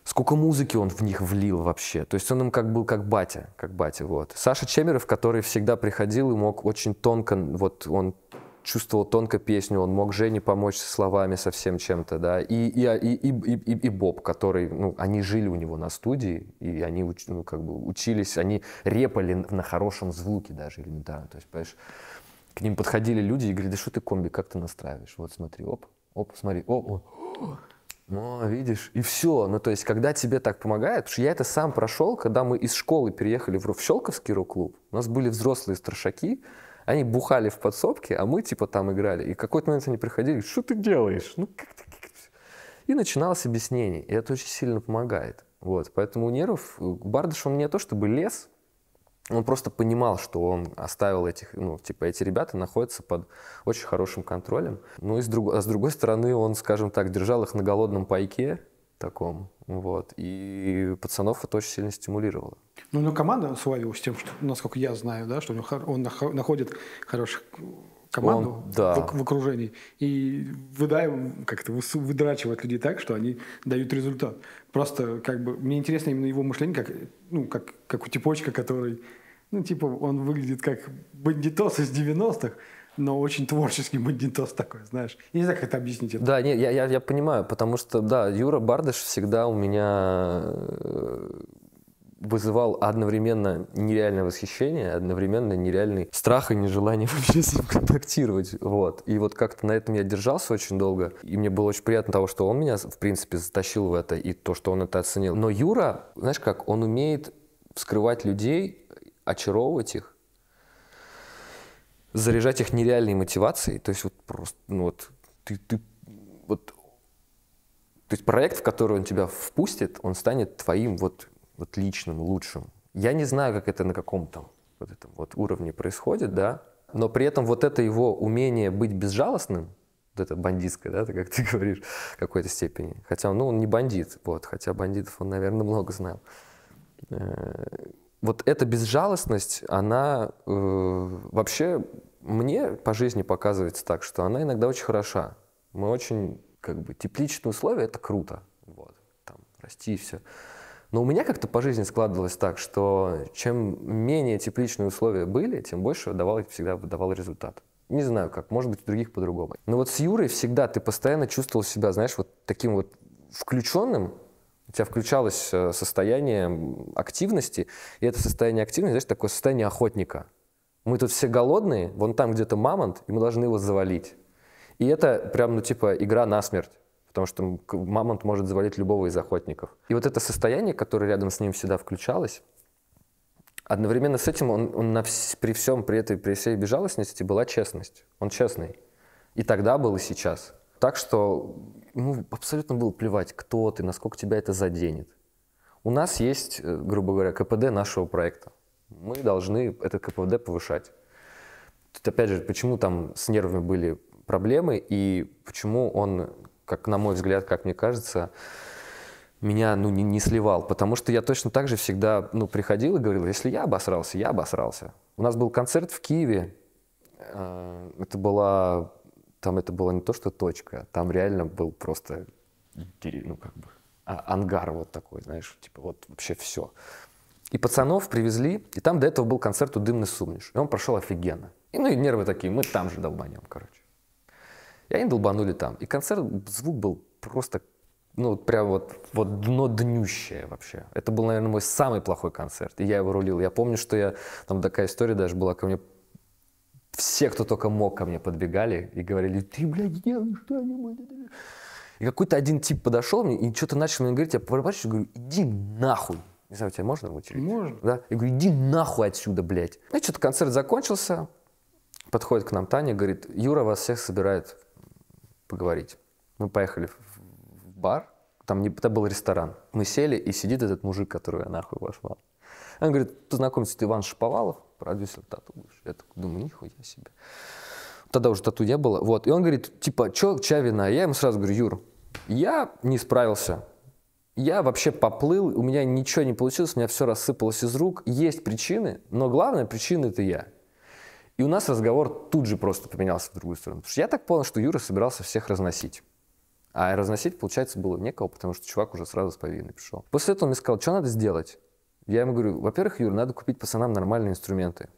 Сколько музыки он в них влил вообще. То есть он им как был как батя, как батя, вот. Саша Чемеров, который всегда приходил и мог очень тонко, вот он чувствовал тонко песню, он мог Жене помочь со словами, со всем чем-то, да, и, а, и, и, и, и, и Боб, который, ну, они жили у него на студии, и они, уч, ну, как бы учились, они репали на хорошем звуке даже элементарно, то есть, понимаешь, к ним подходили люди и говорили, да что ты комби, как ты настраиваешь, вот смотри, оп, оп, смотри, оп, о, о, видишь, и все. Ну, то есть, когда тебе так помогает, потому что я это сам прошел, когда мы из школы переехали в, в Щелковский рок-клуб, у нас были взрослые старшаки, они бухали в подсобке, а мы типа там играли. И в какой-то момент они приходили, что ты делаешь? Ну, как ты, как ты? И начиналось объяснение. И это очень сильно помогает. Вот, поэтому у нервов э, Бардыш, он не то чтобы лес. он просто понимал, что он оставил этих, ну, типа, эти ребята находятся под очень хорошим контролем. Ну и с, друг, а с другой стороны, он, скажем так, держал их на голодном пайке таком, вот, и пацанов это очень сильно стимулировало. Ну, ну, команда славилась тем, что, насколько я знаю, да, что он находит хороших команду он, да. в, в окружении и выдаем, как-то выдрачивать людей так, что они дают результат. Просто как бы мне интересно именно его мышление, как, ну, как, как у типочка, который, ну, типа, он выглядит как бандитос из 90-х, но очень творческий бандитос такой, знаешь. Я не знаю, как это объяснить. Это. Да, нет, я, я, я понимаю, потому что, да, Юра Бардыш всегда у меня э, вызывал одновременно нереальное восхищение, одновременно нереальный страх и нежелание вообще с ним контактировать. Вот. И вот как-то на этом я держался очень долго. И мне было очень приятно того, что он меня, в принципе, затащил в это, и то, что он это оценил. Но Юра, знаешь как, он умеет вскрывать людей, очаровывать их, заряжать их нереальной мотивацией. То есть вот просто, ну вот, ты, ты вот то есть проект, в который он тебя впустит, он станет твоим вот вот личным, лучшим. Я не знаю, как это на каком там вот этом вот уровне происходит, да, но при этом вот это его умение быть безжалостным, вот это бандитское, да, как ты говоришь, в какой-то степени. Хотя, ну, он не бандит, вот, хотя бандитов он, наверное, много знал. Э, вот эта безжалостность, она э, вообще мне по жизни показывается так, что она иногда очень хороша. Мы очень, как бы, тепличные условия, это круто, вот, там, расти и все. Но у меня как-то по жизни складывалось так, что чем менее тепличные условия были, тем больше давал, всегда давал результат. Не знаю как, может быть, у других по-другому. Но вот с Юрой всегда ты постоянно чувствовал себя, знаешь, вот таким вот включенным, у тебя включалось э, состояние активности, и это состояние активности, знаешь, такое состояние охотника. Мы тут все голодные, вон там где-то мамонт, и мы должны его завалить. И это прям, ну, типа, игра насмерть потому что мамонт может завалить любого из охотников. И вот это состояние, которое рядом с ним всегда включалось, одновременно с этим он, он на вс- при всем, при этой, при всей безжалостности была честность. Он честный. И тогда был, и сейчас. Так что ему ну, абсолютно было плевать, кто ты, насколько тебя это заденет. У нас есть, э, грубо говоря, КПД нашего проекта. Мы должны этот КПД повышать. Тут опять же, почему там с нервами были проблемы и почему он как на мой взгляд, как мне кажется, меня ну, не, не сливал, потому что я точно так же всегда ну, приходил и говорил, если я обосрался, я обосрался. У нас был концерт в Киеве, э, это была, там это была не то что точка, там реально был просто, ну как бы, а, ангар вот такой, знаешь, типа вот вообще все. И пацанов привезли, и там до этого был концерт у Дымный Сумниш, и он прошел офигенно. И, ну и нервы такие, мы там же долбанем, короче. И они долбанули там. И концерт, звук был просто, ну, прям вот, вот дно днющее вообще. Это был, наверное, мой самый плохой концерт. И я его рулил. Я помню, что я, там такая история даже была ко мне все, кто только мог, ко мне подбегали и говорили, ты, блядь, делай что-нибудь. И какой-то один тип подошел мне и что-то начал мне говорить, я поворачиваюсь говорю, иди нахуй. Не знаю, у тебя можно вытереть? Можно. Да? Я говорю, иди нахуй отсюда, блядь. И что-то концерт закончился, подходит к нам Таня, говорит, Юра вас всех собирает поговорить. Мы поехали в бар, там не, это был ресторан. Мы сели, и сидит этот мужик, который я нахуй вошла. Он говорит, познакомься, ты Иван Шаповалов, продюсер тату. Я так думаю, нихуя себе. Тогда уже тату не было. Вот. И он говорит, типа, чё, чья вина? Я ему сразу говорю, Юр, я не справился. Я вообще поплыл, у меня ничего не получилось, у меня все рассыпалось из рук. Есть причины, но главная причина это я. И у нас разговор тут же просто поменялся в другую сторону. Потому что я так понял, что Юра собирался всех разносить. А разносить, получается, было некого, потому что чувак уже сразу с повинной пришел. После этого он мне сказал, что надо сделать? Я ему говорю, во-первых, Юр, надо купить пацанам нормальные инструменты.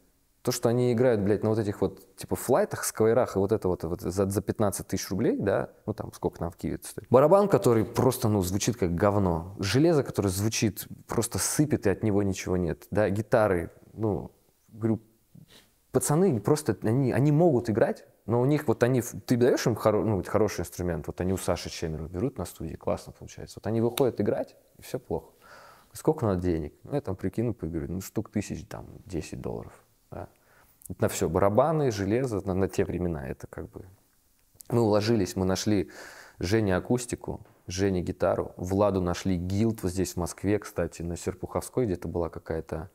То, что они играют, блядь, на вот этих вот, типа, флайтах, сквайрах и вот это вот, вот за, за 15 тысяч рублей, да, ну там сколько нам в Киеве стоит. Барабан, который просто, ну, звучит как говно. Железо, которое звучит, просто сыпет, и от него ничего нет. Да, гитары, ну, говорю, пацаны просто, они, они могут играть, но у них вот они, ты даешь им хоро, ну, хороший инструмент, вот они у Саши Чемера берут на студии, классно получается. Вот они выходят играть, и все плохо. Сколько надо денег? Ну, я там прикину, поиграю, ну, штук тысяч, там, 10 долларов. Да. на все, барабаны, железо, на, на те времена это как бы... Мы уложились, мы нашли Жене акустику, Жене гитару, Владу нашли гилд вот здесь в Москве, кстати, на Серпуховской где-то была какая-то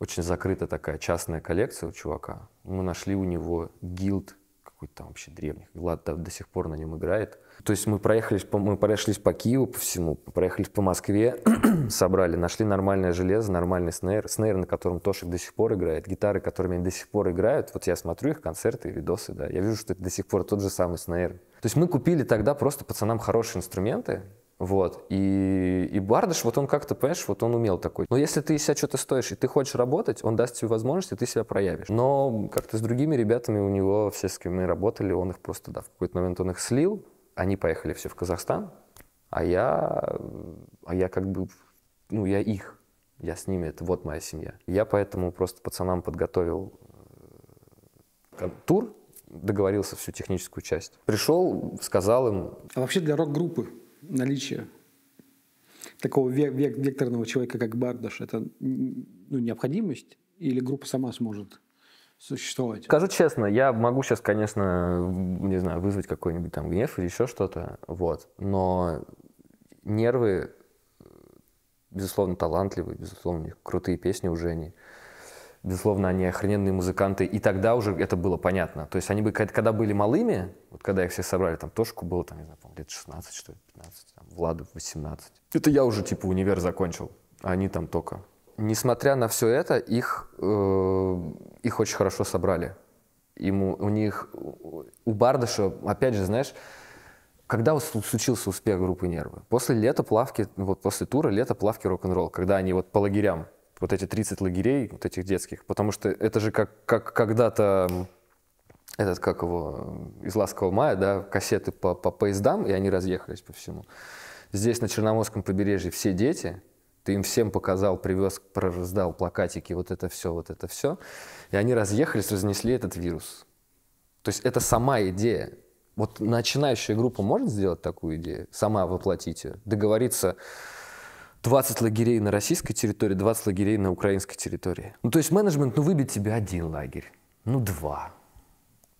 очень закрытая такая частная коллекция у чувака. Мы нашли у него гилд какой-то там вообще древний. Влад до, сих пор на нем играет. То есть мы проехались, по, мы проехались по Киеву, по всему, проехались по Москве, собрали, нашли нормальное железо, нормальный снейр, снейр, на котором Тошик до сих пор играет, гитары, которыми они до сих пор играют. Вот я смотрю их концерты, видосы, да, я вижу, что это до сих пор тот же самый снейр. То есть мы купили тогда просто пацанам хорошие инструменты, вот. И, и Бардыш вот он как-то, понимаешь, вот он умел такой. Но если ты себя что-то стоишь, и ты хочешь работать, он даст тебе возможность, и ты себя проявишь. Но как-то с другими ребятами у него все, с кем мы работали, он их просто, да, в какой-то момент он их слил, они поехали все в Казахстан, а я, а я как бы, ну, я их, я с ними, это вот моя семья. Я поэтому просто пацанам подготовил э, тур, договорился всю техническую часть. Пришел, сказал им... А вообще для рок-группы наличие такого векторного человека, как Бардаш, это ну, необходимость или группа сама сможет существовать? Скажу честно, я могу сейчас, конечно, не знаю, вызвать какой-нибудь там гнев или еще что-то, вот, но нервы, безусловно, талантливые, безусловно, у них крутые песни у Жени, безусловно, они охрененные музыканты, и тогда уже это было понятно. То есть они бы, когда были малыми, вот когда их все собрали, там Тошку было, там, не знаю, лет 16, что ли, 15, там, Владу 18. Это я уже, типа, универ закончил, а они там только. Несмотря на все это, их, э, их очень хорошо собрали. Ему, у них, у Бардыша, опять же, знаешь, когда случился успех группы «Нервы»? После лета плавки, вот после тура лето плавки рок-н-ролл, когда они вот по лагерям, вот эти 30 лагерей, вот этих детских, потому что это же как, как когда-то этот, как его, из «Ласкового мая», да, кассеты по, по поездам, и они разъехались по всему. Здесь, на Черноморском побережье, все дети, ты им всем показал, привез, прораздал плакатики, вот это все, вот это все. И они разъехались, разнесли этот вирус. То есть это сама идея. Вот начинающая группа может сделать такую идею, сама воплотить ее, договориться 20 лагерей на российской территории, 20 лагерей на украинской территории. Ну, то есть менеджмент, ну, выбить тебе один лагерь, ну, два,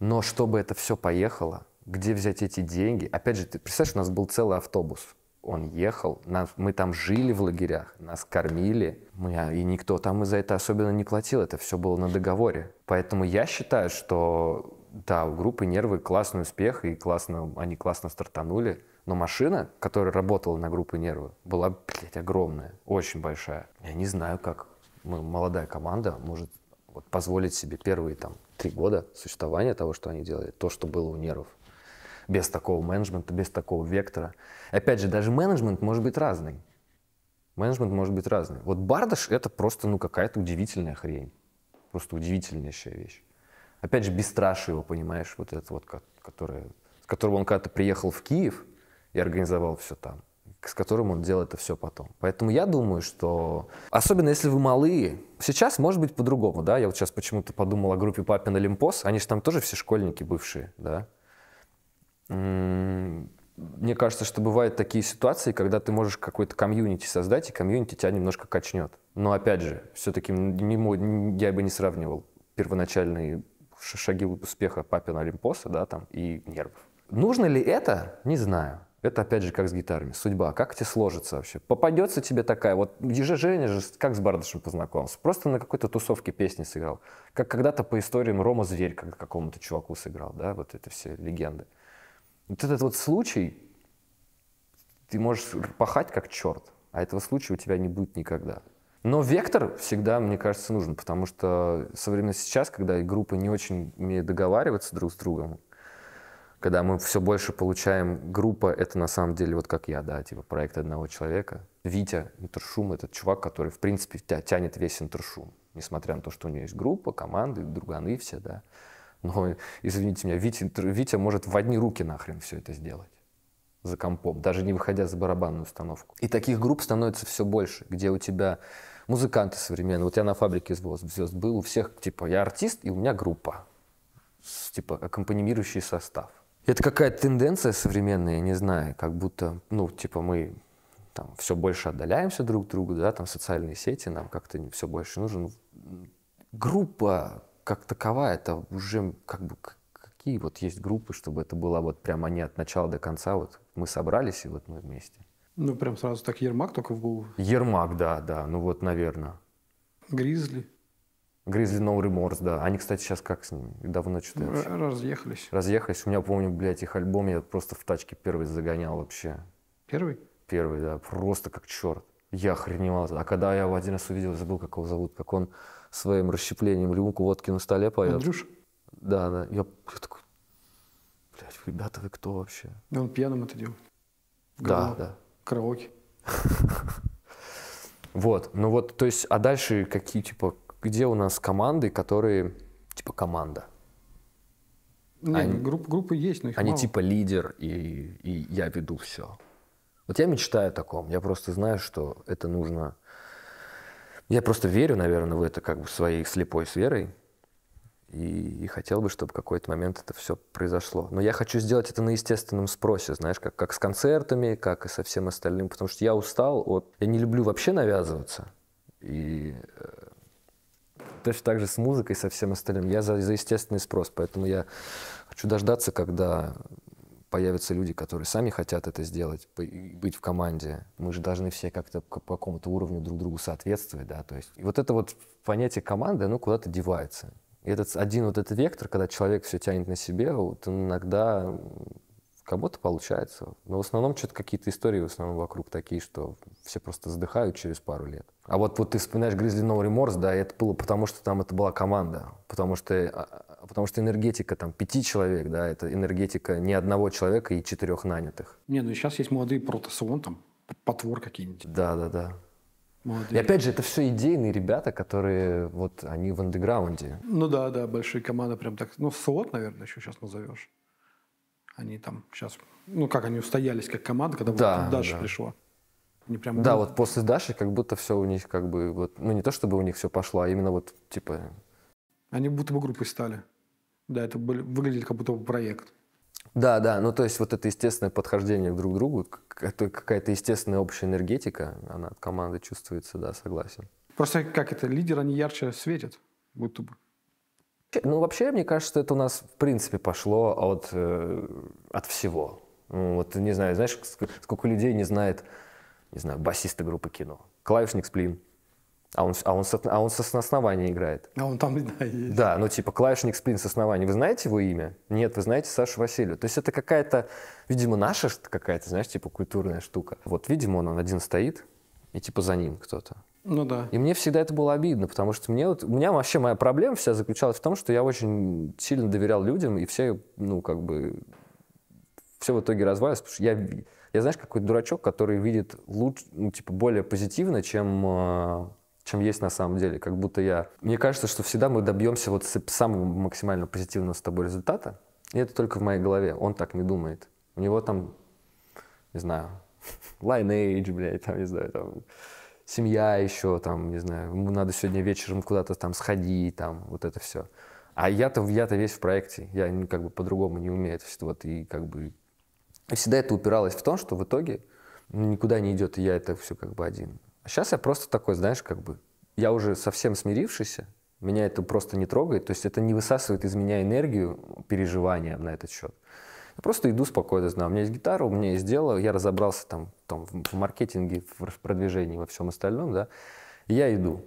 но чтобы это все поехало, где взять эти деньги? Опять же, ты представляешь, у нас был целый автобус. Он ехал, нас, мы там жили в лагерях, нас кормили, мы, ну, и никто там из-за это особенно не платил, это все было на договоре. Поэтому я считаю, что да, у группы «Нервы» классный успех, и классно, они классно стартанули, но машина, которая работала на группы «Нервы», была, блядь, огромная, очень большая. Я не знаю, как мы, молодая команда может вот, позволить себе первые там три года существования того, что они делали, то, что было у нервов. Без такого менеджмента, без такого вектора. Опять же, даже менеджмент может быть разный. Менеджмент может быть разный. Вот Бардаш — это просто ну, какая-то удивительная хрень. Просто удивительнейшая вещь. Опять же, бесстрашие его, понимаешь, вот это вот, которое, с которого он когда-то приехал в Киев и организовал все там с которым он делает это все потом. Поэтому я думаю, что, особенно если вы малые, сейчас может быть по-другому, да, я вот сейчас почему-то подумал о группе Папин Олимпос, они же там тоже все школьники бывшие, да. Мне кажется, что бывают такие ситуации, когда ты можешь какой-то комьюнити создать, и комьюнити тебя немножко качнет. Но опять же, все-таки не мой, я бы не сравнивал первоначальные шаги успеха Папина Олимпоса, да, там, и нервов. Нужно ли это? Не знаю. Это опять же как с гитарами. Судьба. Как тебе сложится вообще? Попадется тебе такая. Вот Ежи Женя же как с Бардышем познакомился. Просто на какой-то тусовке песни сыграл. Как когда-то по историям Рома Зверь как какому-то чуваку сыграл. Да? Вот это все легенды. Вот этот вот случай, ты можешь пахать как черт, а этого случая у тебя не будет никогда. Но вектор всегда, мне кажется, нужен, потому что современно сейчас, когда группы не очень умеют договариваться друг с другом, когда мы все больше получаем группа, это на самом деле вот как я, да, типа проект одного человека. Витя Интершум — этот чувак, который, в принципе, тянет весь Интершум, несмотря на то, что у него есть группа, команды, друганы все, да. Но, извините меня, Витя, Витя может в одни руки нахрен все это сделать за компом, даже не выходя за барабанную установку. И таких групп становится все больше, где у тебя музыканты современные. Вот я на фабрике звезд, звезд был, у всех, типа, я артист, и у меня группа, типа, аккомпанимирующий состав. Это какая-то тенденция современная, я не знаю, как будто, ну, типа мы там все больше отдаляемся друг от друга, да, там социальные сети нам как-то все больше нужен. Группа как таковая, это уже как бы какие вот есть группы, чтобы это было вот прямо не от начала до конца, вот мы собрались и вот мы вместе. Ну, прям сразу так Ермак только в голову. Ермак, да, да, ну вот, наверное. Гризли. Гризли No Remorse, да. Они, кстати, сейчас как с ними? Давно что-то Разъехались. Разъехались. У меня, помню, блядь, их альбом я просто в тачке первый загонял вообще. Первый? Первый, да. Просто как черт. Я охреневал. А когда я его один раз увидел, забыл, как его зовут, как он своим расщеплением рюмку водки на столе поет. Андрюш? Да, да. Я, я такой, блядь, ребята, вы кто вообще? Да он пьяным это делал. да, да. Караоке. Вот, ну вот, то есть, а дальше какие, типа, где у нас команды, которые типа команда. Нет, они, групп, группы есть, но их Они мало. типа лидер, и, и я веду все. Вот я мечтаю о таком. Я просто знаю, что это нужно. Я просто верю, наверное, в это как бы своей слепой с верой. И, и хотел бы, чтобы в какой-то момент это все произошло. Но я хочу сделать это на естественном спросе, знаешь, как, как с концертами, как и со всем остальным, потому что я устал от... Я не люблю вообще навязываться. И э, точно так же с музыкой, со всем остальным. Я за, за естественный спрос, поэтому я хочу дождаться, когда появятся люди, которые сами хотят это сделать, быть в команде. Мы же должны все как-то по какому-то уровню друг другу соответствовать, да, то есть. И вот это вот понятие команды, оно куда-то девается. И этот один вот этот вектор, когда человек все тянет на себе, вот иногда кому-то получается. Но в основном что-то какие-то истории в основном вокруг такие, что все просто задыхают через пару лет. А вот, вот ты вспоминаешь Гризли No Remorse, да, это было потому, что там это была команда, потому что, э, а, а, потому что энергетика там пяти человек, да, это энергетика не одного человека и четырех нанятых. Не, ну и сейчас есть молодые протосовон, там, потвор какие-нибудь. Да, да, да. Молодые. И опять же, это все идейные ребята, которые вот они в андеграунде. Ну да, да, большие команды прям так. Ну, слот, наверное, еще сейчас назовешь. Они там сейчас, ну как они устоялись как команда, когда да, вот Даша да. пришла. Они прям да, вот после Даши как будто все у них как бы, вот, ну не то чтобы у них все пошло, а именно вот типа... Они будто бы группой стали. Да, это были, выглядели как будто бы проект. Да, да, ну то есть вот это естественное подхождение друг к другу, какая-то естественная общая энергетика, она от команды чувствуется, да, согласен. Просто как это, лидер, они ярче светят, будто бы. Ну, вообще, мне кажется, это у нас, в принципе, пошло от, э, от всего. Ну, вот, не знаю, знаешь, сколько людей не знает, не знаю, басиста группы кино. Клавишник Сплин. А он, а он, со, а он со, с основания играет. А он там, да, есть. Да, ну типа клавишник Сплин с основания. Вы знаете его имя? Нет, вы знаете Сашу Василию. То есть это какая-то, видимо, наша какая-то, знаешь, типа культурная штука. Вот, видимо, он, он один стоит, и типа за ним кто-то. Ну да. И мне всегда это было обидно, потому что мне вот, у меня вообще моя проблема вся заключалась в том, что я очень сильно доверял людям, и все, ну, как бы, все в итоге развалилось, потому что я, я знаешь, какой дурачок, который видит лучше, ну, типа, более позитивно, чем э, чем есть на самом деле, как будто я. Мне кажется, что всегда мы добьемся вот самого максимально позитивного с тобой результата, и это только в моей голове, он так не думает. У него там, не знаю, Lineage, блядь, там, не знаю, там, семья еще, там, не знаю, надо сегодня вечером куда-то там сходить, там, вот это все. А я-то, я-то весь в проекте, я ну, как бы по-другому не умею это все, вот, и как бы... И всегда это упиралось в том, что в итоге ну, никуда не идет, и я это все как бы один. А сейчас я просто такой, знаешь, как бы, я уже совсем смирившийся, меня это просто не трогает, то есть это не высасывает из меня энергию переживания на этот счет. Я просто иду спокойно, знаю, у меня есть гитара, у меня есть дело, я разобрался там, там в маркетинге, в продвижении, во всем остальном, да, и я иду.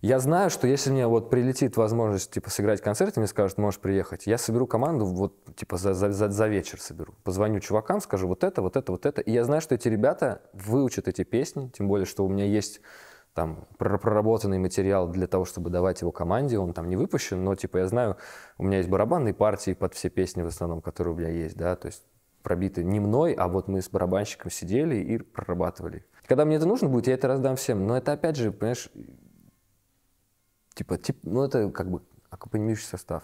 Я знаю, что если мне вот прилетит возможность типа сыграть концерт, и мне скажут, можешь приехать, я соберу команду вот типа за, за, за, за вечер соберу. Позвоню чувакам, скажу вот это, вот это, вот это. И я знаю, что эти ребята выучат эти песни, тем более, что у меня есть там проработанный материал для того, чтобы давать его команде, он там не выпущен, но типа я знаю, у меня есть барабанные партии под все песни в основном, которые у меня есть, да, то есть пробиты не мной, а вот мы с барабанщиком сидели и прорабатывали. Когда мне это нужно будет, я это раздам всем, но это опять же, понимаешь, типа, тип, ну это как бы аккомпанирующий состав.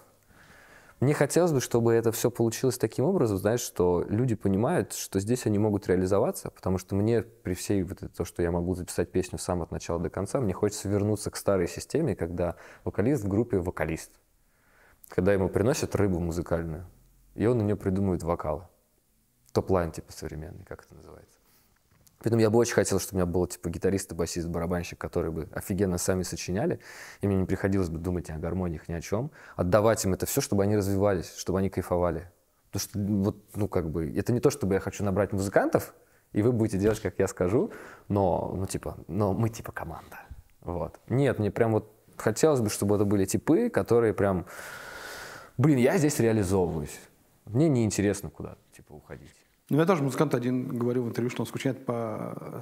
Мне хотелось бы, чтобы это все получилось таким образом, знаешь, что люди понимают, что здесь они могут реализоваться, потому что мне при всей вот это, то, что я могу записать песню сам от начала до конца, мне хочется вернуться к старой системе, когда вокалист в группе вокалист, когда ему приносят рыбу музыкальную, и он на нее придумывает вокалы. Топ-лайн типа современный, как это называется. Поэтому я бы очень хотел, чтобы у меня было типа гитарист, басист, барабанщик, которые бы офигенно сами сочиняли, и мне не приходилось бы думать о гармониях, ни о чем. Отдавать им это все, чтобы они развивались, чтобы они кайфовали. Потому что вот, ну как бы, это не то, чтобы я хочу набрать музыкантов, и вы будете делать, как я скажу, но, ну типа, но мы типа команда. Вот. Нет, мне прям вот хотелось бы, чтобы это были типы, которые прям, блин, я здесь реализовываюсь. Мне неинтересно куда-то, типа, уходить. Ну я тоже музыкант один говорил в интервью, что он скучает по э,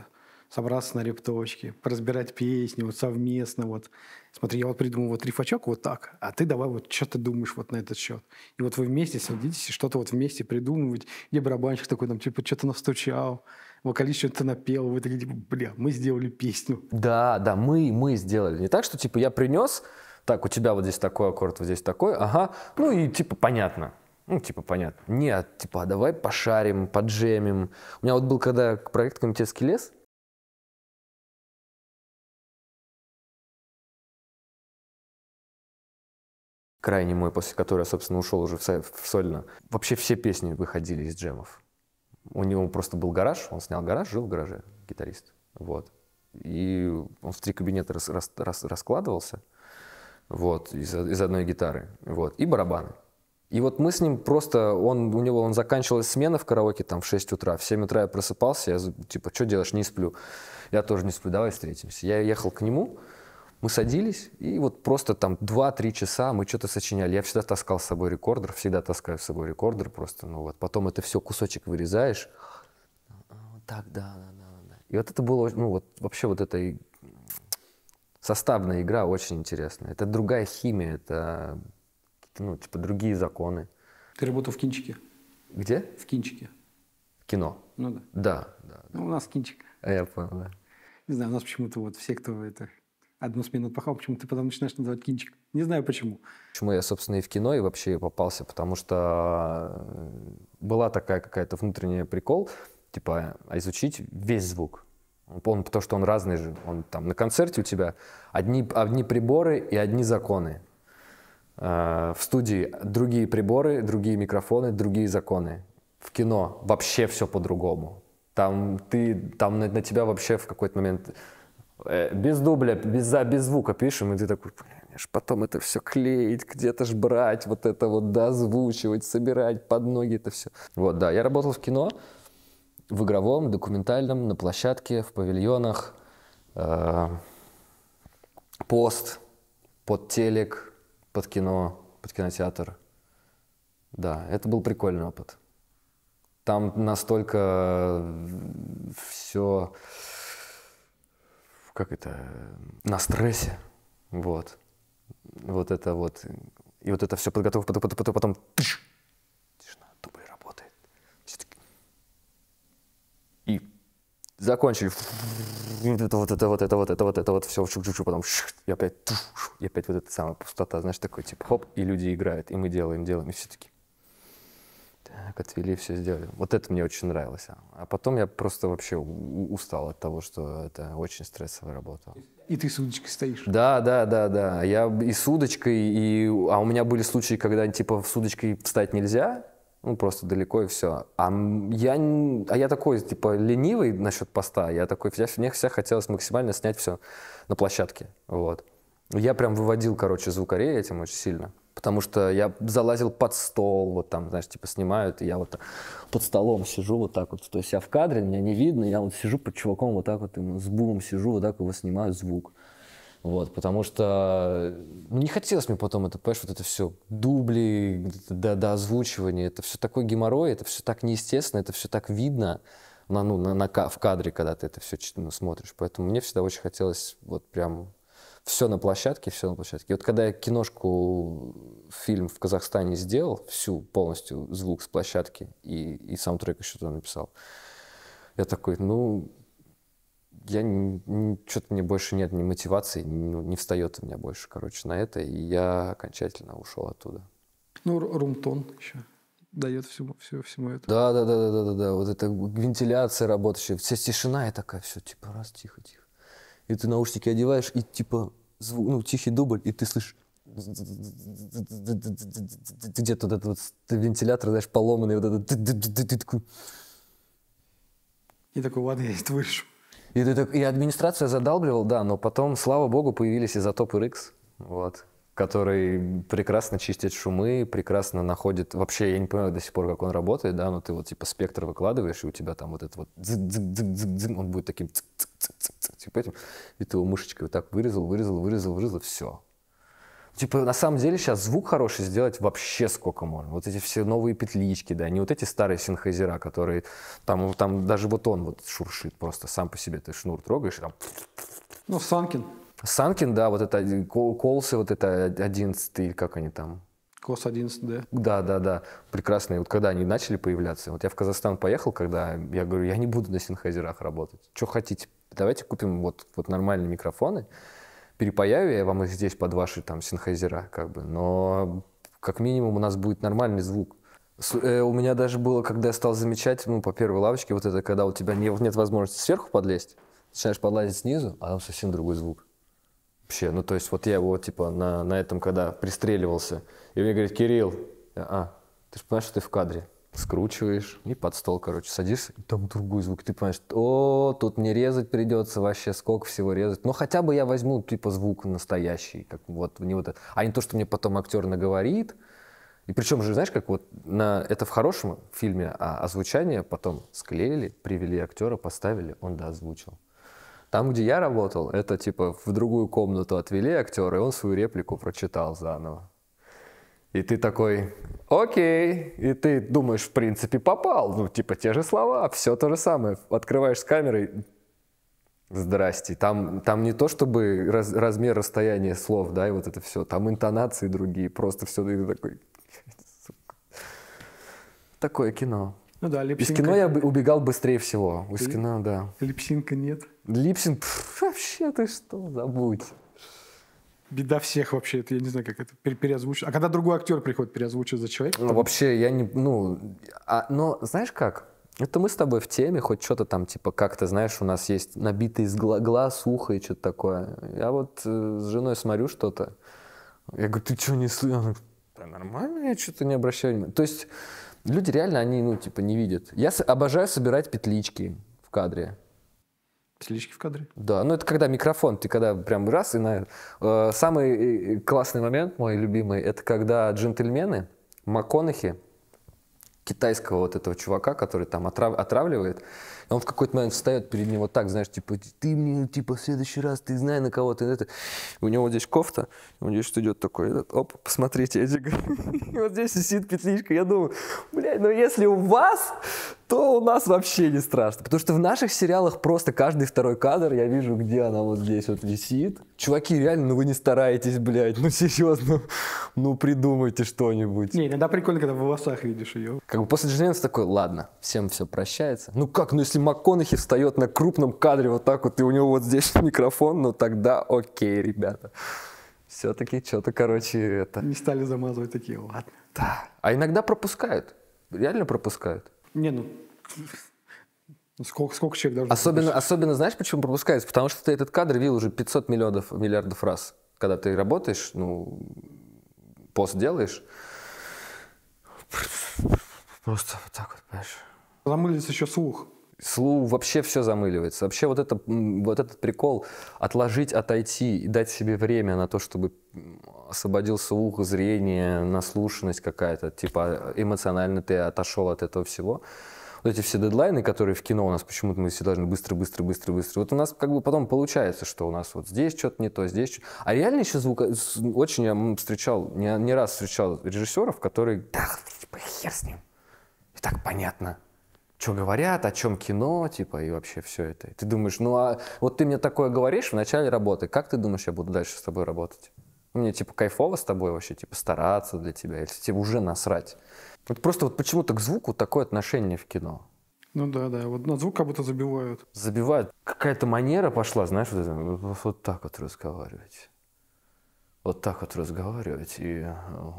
собраться на репточке, разбирать песни вот совместно. Вот. Смотри, я вот придумал вот рифачок вот так, а ты давай вот что ты думаешь вот на этот счет. И вот вы вместе садитесь и что-то вот вместе придумывать. Где барабанщик такой там типа что-то настучал, вокалист что-то напел, вы такие типа, бля, мы сделали песню. Да, да, мы, мы сделали. Не так, что типа я принес, так, у тебя вот здесь такой аккорд, вот здесь такой, ага, ну и типа понятно. Ну, типа, понятно. Нет, типа, а давай пошарим, поджемим. У меня вот был когда проект «Комитетский лес», крайний мой, после которого я, собственно, ушел уже в, в сольно. Вообще все песни выходили из джемов. У него просто был гараж, он снял гараж, жил в гараже, гитарист. Вот. И он в три кабинета рас, рас, раскладывался вот, из, из одной гитары. Вот. И барабаны. И вот мы с ним просто, он, у него он заканчивалась смена в караоке там в 6 утра, в 7 утра я просыпался, я типа, что делаешь, не сплю. Я тоже не сплю, давай встретимся. Я ехал к нему, мы садились, и вот просто там 2-3 часа мы что-то сочиняли. Я всегда таскал с собой рекордер, всегда таскаю с собой рекордер просто, ну вот. Потом это все кусочек вырезаешь. Так, да, да, да, да. И вот это было, ну вот вообще вот эта составная игра очень интересная. Это другая химия, это ну, типа, другие законы. Ты работал в кинчике? Где? В кинчике. кино? Ну да. Да, да. Ну, у нас кинчик. А я понял, да. Не знаю, у нас почему-то вот все, кто это одну смену отпахал, почему ты потом начинаешь называть кинчик. Не знаю почему. Почему я, собственно, и в кино, и вообще попался, потому что э, была такая какая-то внутренняя прикол, типа, а изучить весь звук. Ну, он, потому что он разный же. Он там на концерте у тебя одни, одни приборы и одни законы. Э, в студии другие приборы, другие микрофоны, другие законы. В кино вообще все по-другому. Там ты, там на, на тебя вообще в какой-то момент э, без дубля, без, без звука пишем, и ты такой, ж потом это все клеить, где-то ж брать, вот это вот дозвучивать, собирать под ноги это все. Вот, да, я работал в кино, в игровом, документальном, на площадке, в павильонах, э, пост, под телек, под кино, под кинотеатр. Да, это был прикольный опыт. Там настолько э, все, как это, на стрессе, вот. Вот это вот, и вот это все подготовка, потом, потом, потом, потом тыш, закончили. Вот это, вот это, вот это, вот это, вот это, вот все, чук чук потом и опять, и опять вот эта самая пустота, знаешь, такой, типа, хоп, и люди играют, и мы делаем, делаем, и все таки так, отвели, все сделали. Вот это мне очень нравилось. А, а потом я просто вообще устал от того, что это очень стрессовая работа. И ты с удочкой стоишь? Да, да, да, да. Я и с удочкой, и... А у меня были случаи, когда типа с удочкой встать нельзя, ну просто далеко и все. А я, а я такой, типа, ленивый насчет поста, я такой, я, мне вся хотелось максимально снять все на площадке, вот. Я прям выводил, короче, звукорей этим очень сильно, потому что я залазил под стол, вот там, знаешь, типа, снимают, и я вот под столом сижу вот так вот, то есть я в кадре, меня не видно, я вот сижу под чуваком вот так вот, с бумом сижу, вот так его снимаю звук. Вот, потому что ну, не хотелось мне потом это, понимаешь, вот это все дубли, до, до озвучивания, это все такой геморрой, это все так неестественно, это все так видно на, ну, на, на, в кадре, когда ты это все ну, смотришь. Поэтому мне всегда очень хотелось вот прям все на площадке, все на площадке. И вот когда я киношку, фильм в Казахстане сделал, всю полностью звук с площадки и, и саундтрек еще туда написал, я такой, ну, я что-то мне больше нет ни мотивации, ну, не, не встает у меня больше, короче, на это, и я окончательно ушел оттуда. Ну, румтон еще дает всему, всему, всему это. Да, да, да, да, да, да, вот эта вентиляция работающая, вся тишина и такая, все, типа, раз, тихо, тихо. И ты наушники одеваешь, и типа, звук, ну, тихий дубль, и ты слышишь где-то этот вот вентилятор, знаешь, поломанный, вот этот... И такой, ладно, я это вырежу. И, ты так, и администрация задалбливала, да, но потом, слава богу, появились изотоп RX, вот, который прекрасно чистит шумы, прекрасно находит... Вообще, я не понимаю до сих пор, как он работает, да, но ты вот типа спектр выкладываешь, и у тебя там вот этот вот... Он будет таким... Типа этим. И ты его мышечкой вот так вырезал, вырезал, вырезал, вырезал, все. Типа, на самом деле сейчас звук хороший сделать вообще сколько можно. Вот эти все новые петлички, да, не вот эти старые синхайзера, которые там, там даже вот он вот шуршит просто сам по себе. Ты шнур трогаешь там... Ну, Санкин. Санкин, да, вот это Колсы, вот это 11 или как они там, Кос 11, да? Да, да, да. Прекрасные. Вот когда они начали появляться. Вот я в Казахстан поехал, когда я говорю, я не буду на синхайзерах работать. Что хотите? Давайте купим вот, вот нормальные микрофоны перепаяю я вам их здесь под ваши там синхайзера, как бы, но как минимум у нас будет нормальный звук. Э, у меня даже было, когда я стал замечать, ну, по первой лавочке, вот это, когда у тебя не, нет возможности сверху подлезть, начинаешь подлазить снизу, а там совсем другой звук. Вообще, ну, то есть вот я его, типа, на, на этом, когда пристреливался, и мне говорит, Кирилл, а, ты же понимаешь, что ты в кадре скручиваешь и под стол, короче, садишься, и там другой звук, ты понимаешь, о, тут мне резать придется, вообще сколько всего резать. Но хотя бы я возьму, типа, звук настоящий, как вот, не вот это. А не то, что мне потом актер наговорит, и причем же, знаешь, как вот на это в хорошем фильме, а озвучание а потом склеили, привели актера, поставили, он доозвучил. Там, где я работал, это типа в другую комнату отвели актера, и он свою реплику прочитал заново. И ты такой, окей, и ты думаешь, в принципе, попал, ну, типа, те же слова, все то же самое. Открываешь с камерой, здрасте. Там, там не то, чтобы раз, размер расстояния слов, да, и вот это все, там интонации другие, просто все, и ты такой, Такое кино. Ну да, липсинка. Из кино я убегал быстрее всего. Из Лип... кино, да. Липсинка нет. Липсинг, вообще ты что, забудь беда всех вообще. Это, я не знаю, как это пере переозвучить. А когда другой актер приходит переозвучивать за человека? Ну, там... вообще, я не... Ну, а, но знаешь как? Это мы с тобой в теме, хоть что-то там, типа, как-то, знаешь, у нас есть набитый из гла глаз, ухо и что-то такое. Я вот э, с женой смотрю что-то. Я говорю, ты что, не слышишь? Да нормально, я что-то не обращаю внимания. То есть люди реально, они, ну, типа, не видят. Я обожаю собирать петлички в кадре. Слички в кадре. Да, ну это когда микрофон, ты когда прям раз и на... Э, самый э, классный момент, мой любимый, это когда джентльмены, МакКонахи, китайского вот этого чувака, который там отрав... отравливает, он в какой-то момент встает перед ним вот так, знаешь, типа, ты мне, типа, в следующий раз, ты знай, на кого ты, это. У него вот здесь кофта, он него здесь идет такой, этот, оп, посмотрите, эти вот здесь сидит петличка, я думаю, блядь, ну если у вас то у нас вообще не страшно. Потому что в наших сериалах просто каждый второй кадр я вижу, где она вот здесь вот висит. Чуваки, реально, ну вы не стараетесь, блядь, ну серьезно, ну придумайте что-нибудь. Не, иногда прикольно, когда в волосах видишь ее. Как бы после Дженнинса такой, ладно, всем все прощается. Ну как, ну если МакКонахи встает на крупном кадре вот так вот, и у него вот здесь микрофон, ну тогда окей, ребята все-таки что-то, короче, это... Не стали замазывать такие, ладно. Да. А иногда пропускают, реально пропускают. Не, ну, ну... Сколько, сколько человек должно особенно, особенно знаешь, почему пропускается? Потому что ты этот кадр видел уже 500 миллионов, миллиардов раз. Когда ты работаешь, ну, пост делаешь, просто вот так вот, понимаешь. Замылится еще слух. Слух, вообще все замыливается. Вообще вот, это, вот этот прикол отложить, отойти и дать себе время на то, чтобы освободился ух, зрение, наслушанность какая-то, типа эмоционально ты отошел от этого всего. Вот эти все дедлайны, которые в кино у нас почему-то мы все должны быстро, быстро, быстро, быстро. Вот у нас как бы потом получается, что у нас вот здесь что-то не то, здесь что-то. А реально еще звук... Очень я встречал, не, не раз встречал режиссеров, которые... Да, типа, хер с ним. И так понятно что говорят, о чем кино, типа, и вообще все это. И ты думаешь, ну а вот ты мне такое говоришь в начале работы, как ты думаешь, я буду дальше с тобой работать? Мне, типа, кайфово с тобой вообще, типа, стараться для тебя, или тебе типа, уже насрать. Вот просто вот почему-то к звуку такое отношение в кино. Ну да, да, вот на звук как будто забивают. Забивают. Какая-то манера пошла, знаешь, вот, вот так вот разговаривать. Вот так вот разговаривать, и э,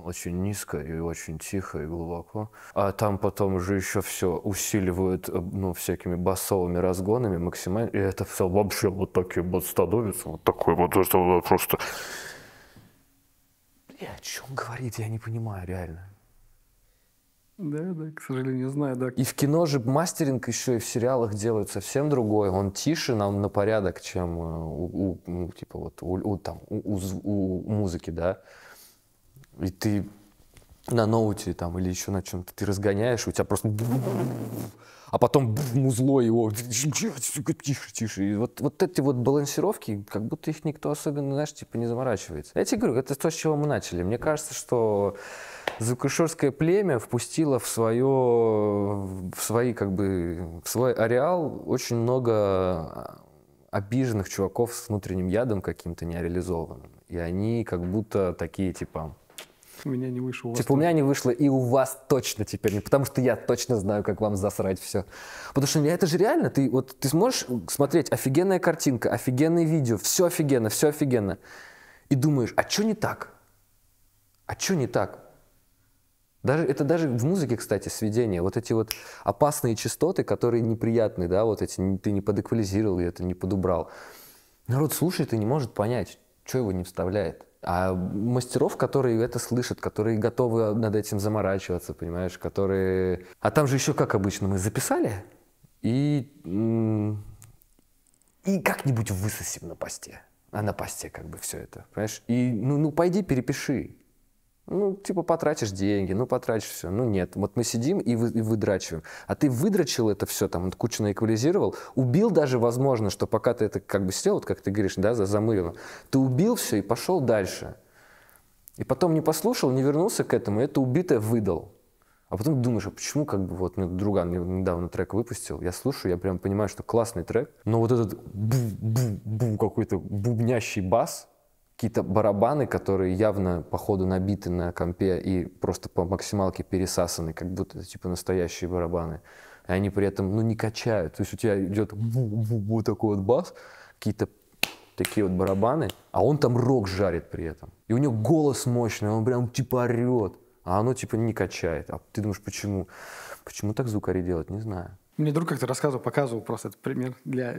очень низко, и очень тихо, и глубоко. А там потом уже еще все усиливают, э, ну, всякими басовыми разгонами максимально, и это все вообще вот такие вот становится, вот такой вот, просто и о чем говорит, я не понимаю реально. Да, да, к сожалению, не знаю, да. И в кино же мастеринг еще и в сериалах делают совсем другой. Он тише нам на порядок, чем э, у, у ну, типа вот у, у там у, у, у музыки, да. И ты на ноуте там или еще на чем-то ты разгоняешь, у тебя просто а потом бф, музло его, тише, тише. И вот, вот эти вот балансировки, как будто их никто особенно, знаешь, типа не заморачивается. Я тебе говорю, это то, с чего мы начали. Мне кажется, что Закушерское племя впустило в, свое, в, свои, как бы, в свой ареал очень много а, обиженных чуваков с внутренним ядом каким-то нереализованным. И они как будто такие, типа, у меня не вышло. У вас типа тоже. у меня не вышло, и у вас точно теперь не, потому что я точно знаю, как вам засрать все. Потому что это же реально, ты вот ты сможешь смотреть офигенная картинка, офигенное видео, все офигенно, все офигенно, и думаешь, а что не так? А что не так? Даже, это даже в музыке, кстати, сведение. Вот эти вот опасные частоты, которые неприятны, да, вот эти, ты не подэквализировал, и это не подубрал. Народ слушает и не может понять, что его не вставляет? А мастеров, которые это слышат, которые готовы над этим заморачиваться, понимаешь, которые... А там же еще, как обычно, мы записали и... И как-нибудь высосим на посте. А на посте как бы все это, понимаешь? И ну, ну пойди перепиши. Ну, типа, потратишь деньги, ну, потратишь все. Ну, нет. Вот мы сидим и, вы, и выдрачиваем. А ты выдрачил это все, там, вот, кучу наэквализировал, убил даже, возможно, что пока ты это как бы сидел, вот как ты говоришь, да, замылил, ты убил все и пошел дальше. И потом не послушал, не вернулся к этому, и это убитое выдал. А потом думаешь, а почему как бы вот ну, мне друган недавно трек выпустил, я слушаю, я прям понимаю, что классный трек, но вот этот бу-бу-бу какой-то бубнящий бас, какие-то барабаны, которые явно по ходу набиты на компе и просто по максималке пересасаны, как будто типа настоящие барабаны. И они при этом, ну, не качают. То есть у тебя идет вот такой вот бас, какие-то такие вот барабаны, а он там рок жарит при этом. И у него голос мощный, он прям типа орет, а оно типа не качает. А ты думаешь, почему? Почему так звукари делать, не знаю. Мне друг как-то рассказывал, показывал просто этот пример для,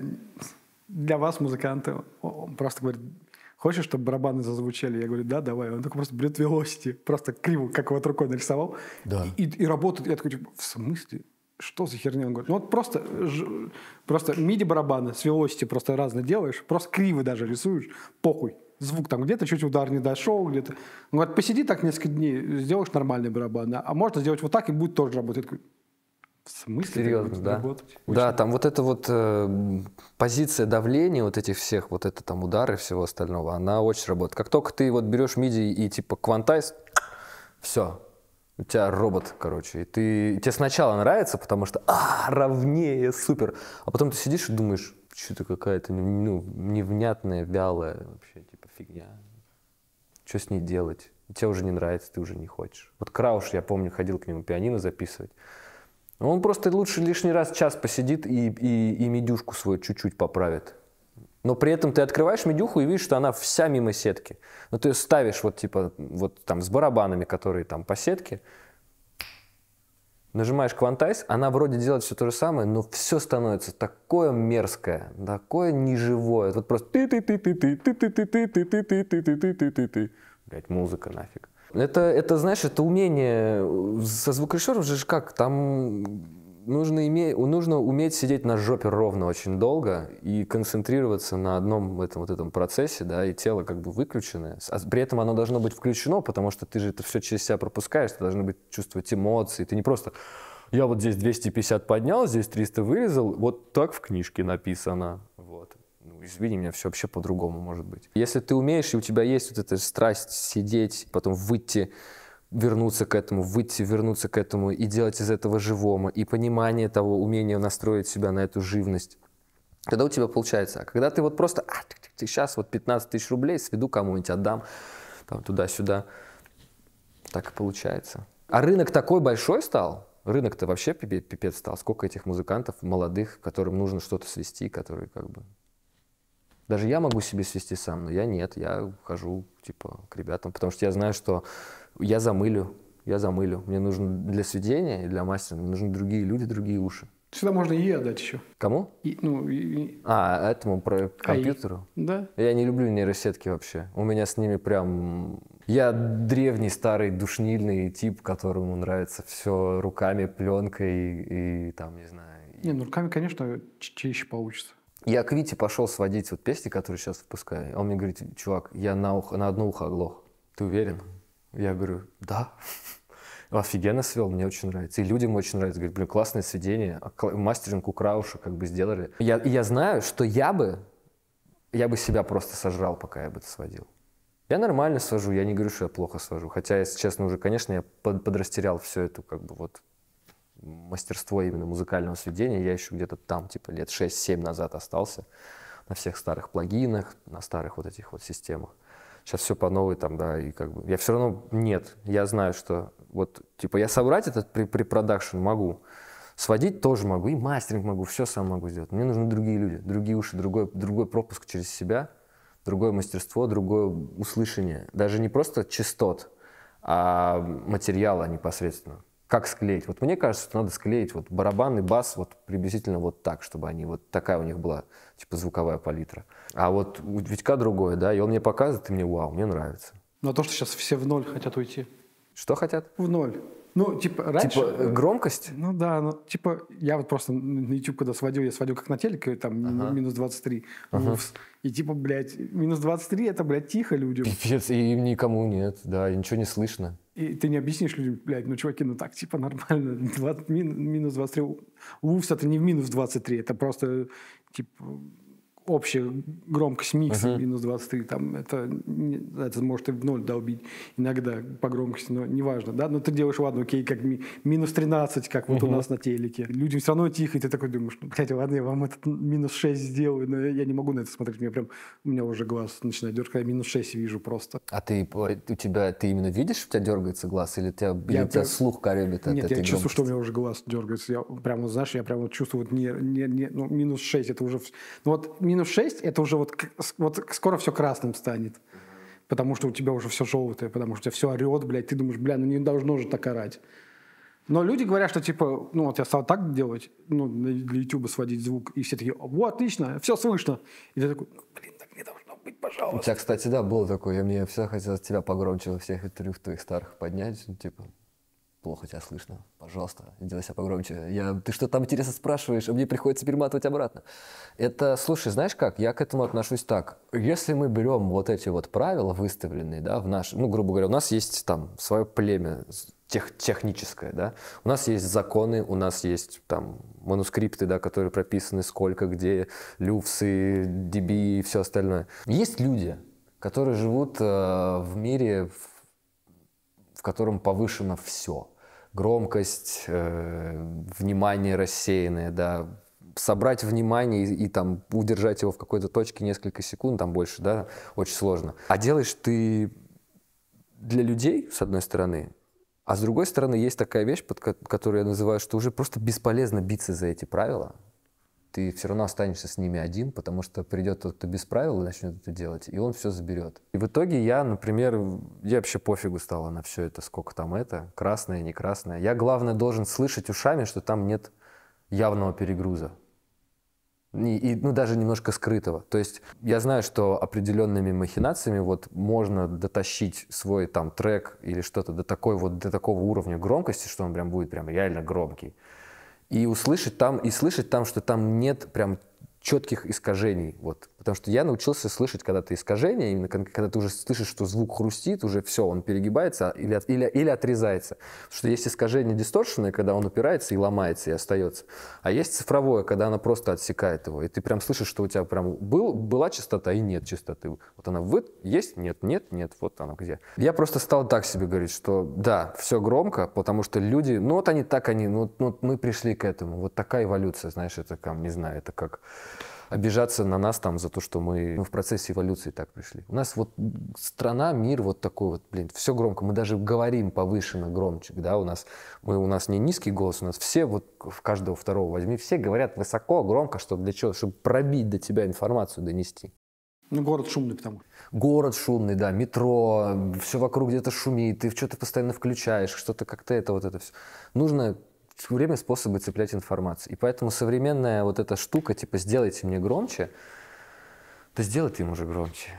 для вас, музыканты. Он просто говорит, хочешь, чтобы барабаны зазвучали? Я говорю, да, давай. Он такой просто блюд велосити, просто криво, как вот рукой нарисовал. Да. И, и, и работает. Я такой, в смысле? Что за херня? Он говорит, ну вот просто, ж, просто миди-барабаны с велосити просто разные делаешь, просто криво даже рисуешь, похуй. Звук там где-то, чуть удар не дошел, где-то. Он говорит, посиди так несколько дней, сделаешь нормальный барабан, а можно сделать вот так, и будет тоже работать. Я такой, в смысле? Серьезно, да. да, там вот эта вот э, позиция давления вот этих всех, вот это там удары всего остального, она очень работает. Как только ты вот берешь миди и типа квантайз, все, у тебя робот, короче, и ты, тебе сначала нравится, потому что а, ровнее, супер, а потом ты сидишь и думаешь, что-то какая-то ну, невнятная, вялая вообще, типа фигня, что с ней делать? тебе уже не нравится, ты уже не хочешь. Вот Крауш, я помню, ходил к нему пианино записывать, он просто лучше лишний раз час посидит и, и, и медюшку свою чуть-чуть поправит. Но при этом ты открываешь медюху и видишь, что она вся мимо сетки. Но ну, ты ее ставишь вот типа вот там с барабанами, которые там по сетке. Нажимаешь квантайз, она вроде делает все то же самое, но все становится такое мерзкое, такое неживое. Вот просто ты ты ты ты ты ты ты ты ты ты ты ты ты ты ты ты ты ты Блять, музыка нафиг. Это, это, знаешь, это умение. Э, со звукорежиссером же как, там нужно, име... нужно уметь сидеть на жопе ровно очень долго и концентрироваться на одном этом, вот этом процессе, да, и тело как бы выключенное. А при этом оно должно быть включено, потому что ты же это все через себя пропускаешь, ты должен быть, чувствовать эмоции, ты не просто я вот здесь 250 поднял, здесь 300 вырезал, вот так в книжке написано извини меня, все вообще по-другому может быть. Если ты умеешь, и у тебя есть вот эта страсть сидеть, потом выйти вернуться к этому, выйти, вернуться к этому и делать из этого живому, и понимание того, умение настроить себя на эту живность. Тогда у тебя получается. А когда ты вот просто, а, ты, ты, ты, сейчас вот 15 тысяч рублей сведу кому-нибудь, отдам там туда-сюда, так и получается. А рынок такой большой стал, рынок-то вообще пипец стал. Сколько этих музыкантов молодых, которым нужно что-то свести, которые как бы даже я могу себе свести сам, но я нет. Я хожу, типа, к ребятам, потому что я знаю, что я замылю, я замылю. Мне нужно для сведения и для мастера мне нужны другие люди, другие уши. Сюда можно ИИ отдать еще. Кому? И, ну, и... А, этому про а, компьютеру? АИ. Да. Я не люблю нейросетки вообще. У меня с ними прям... Я древний, старый, душнильный тип, которому нравится все руками, пленкой и, и там, не знаю. И... Не, ну руками, конечно, чище получится я к Вите пошел сводить вот песни, которые сейчас выпускаю. А он мне говорит, чувак, я на, ухо, на одно ухо оглох. Ты уверен? Я говорю, да. Офигенно свел, мне очень нравится. И людям очень нравится. Говорит, блин, классное сведение. А мастеринг у Крауша как бы сделали. Я, я знаю, что я бы, я бы себя просто сожрал, пока я бы это сводил. Я нормально свожу, я не говорю, что я плохо свожу. Хотя, если честно, уже, конечно, я под, подрастерял всю эту как бы вот мастерство именно музыкального сведения я еще где-то там, типа лет 6-7 назад остался, на всех старых плагинах, на старых вот этих вот системах. Сейчас все по новой там, да, и как бы я все равно, нет, я знаю, что вот, типа, я собрать этот при, при продакшн могу, сводить тоже могу, и мастеринг могу, все сам могу сделать. Мне нужны другие люди, другие уши, другой, другой пропуск через себя, другое мастерство, другое услышание. Даже не просто частот, а материала непосредственно как склеить. Вот мне кажется, что надо склеить вот барабан и бас вот приблизительно вот так, чтобы они вот такая у них была типа звуковая палитра. А вот у Витька другое, да, и он мне показывает, и мне вау, мне нравится. Но ну, а то, что сейчас все в ноль хотят уйти. Что хотят? В ноль. Ну, типа, раньше... Типа, э, э, громкость? Ну, да, ну, типа, я вот просто на YouTube, когда сводил, я сводил как на телеке, там, ага. минус 23. Ага. И типа, блядь, минус 23 это, блядь, тихо людям. Пипец, и им никому нет, да, и ничего не слышно. И ты не объяснишь людям, блядь, ну, чуваки, ну так, типа, нормально, 20, мин, минус 23. Лувс это не в минус 23, это просто, типа, общая громкость микса uh-huh. минус 23, там, это, это может и в ноль да убить иногда по громкости, но неважно, да, но ты делаешь, ладно, окей, как ми, минус 13, как вот uh-huh. у нас на телеке, людям все равно тихо, и ты такой думаешь, ну, блядь, ладно, я вам этот минус 6 сделаю, но я не могу на это смотреть, мне прям, у меня уже глаз начинает дергать, я минус 6 вижу просто. А ты, у тебя, ты именно видишь, у тебя дергается глаз, или, тебя, или у тебя слух коребит от Нет, этой я чувствую, что у меня уже глаз дергается, я прямо, знаешь, я прямо чувствую, вот не, не, не, ну, минус 6, это уже, ну, вот минус 6 это уже вот, вот скоро все красным станет. Потому что у тебя уже все желтое, потому что у тебя все орет, блядь. Ты думаешь, бля, ну не должно же так орать. Но люди говорят, что типа, ну вот я стал так делать, ну, для YouTube сводить звук, и все такие, вот, отлично, все слышно. И ты такой, ну, блин, так не должно быть, пожалуйста. У тебя, кстати, да, было такое, я мне всегда хотел тебя погромче во всех трех твоих старых поднять, ну, типа, плохо тебя слышно, пожалуйста, делай себя погромче. Я, ты что там интересно спрашиваешь, а мне приходится перематывать обратно. Это, слушай, знаешь как, я к этому отношусь так. Если мы берем вот эти вот правила выставленные, да, в наш, ну, грубо говоря, у нас есть там свое племя тех, техническое, да, у нас есть законы, у нас есть там манускрипты, да, которые прописаны сколько, где, люфсы, деби и все остальное. Есть люди, которые живут э, в мире, в, в котором повышено все – громкость, э, внимание рассеянное, да, собрать внимание и, и там удержать его в какой-то точке несколько секунд, там больше, да, очень сложно. А делаешь ты для людей, с одной стороны, а с другой стороны есть такая вещь, под которую я называю, что уже просто бесполезно биться за эти правила, ты все равно останешься с ними один, потому что придет тот, кто без правил и начнет это делать, и он все заберет. И в итоге я, например, я вообще пофигу стала на все это, сколько там это, красное, не красное. Я, главное, должен слышать ушами, что там нет явного перегруза. И, и, ну, даже немножко скрытого. То есть я знаю, что определенными махинациями вот можно дотащить свой там трек или что-то до такой вот, до такого уровня громкости, что он прям будет прям реально громкий и услышать там, и слышать там, что там нет прям четких искажений. Вот Потому что я научился слышать когда-то искажения, именно когда ты уже слышишь, что звук хрустит, уже все, он перегибается или, или, или отрезается. Потому что есть искажение дисторшенное, когда он упирается и ломается, и остается. А есть цифровое, когда она просто отсекает его. И ты прям слышишь, что у тебя прям был, была частота и нет частоты. Вот она вы, есть, нет, нет, нет, вот она где. Я просто стал так себе говорить, что да, все громко, потому что люди, ну вот они так, они, ну, ну, вот мы пришли к этому. Вот такая эволюция, знаешь, это, как, не знаю, это как обижаться на нас там за то, что мы ну, в процессе эволюции так пришли. У нас вот страна, мир вот такой вот, блин, все громко. Мы даже говорим повышенно, громче, да, у нас, мы, у нас не низкий голос, у нас все, вот в каждого второго возьми, все говорят высоко, громко, что для чего? Чтобы пробить до тебя информацию, донести. Ну, город шумный, потому что. Город шумный, да, метро, все вокруг где-то шумит, ты что-то постоянно включаешь, что-то как-то это вот это все. Нужно все время способы цеплять информацию. И поэтому современная вот эта штука, типа, сделайте мне громче, да сделай ты им уже громче.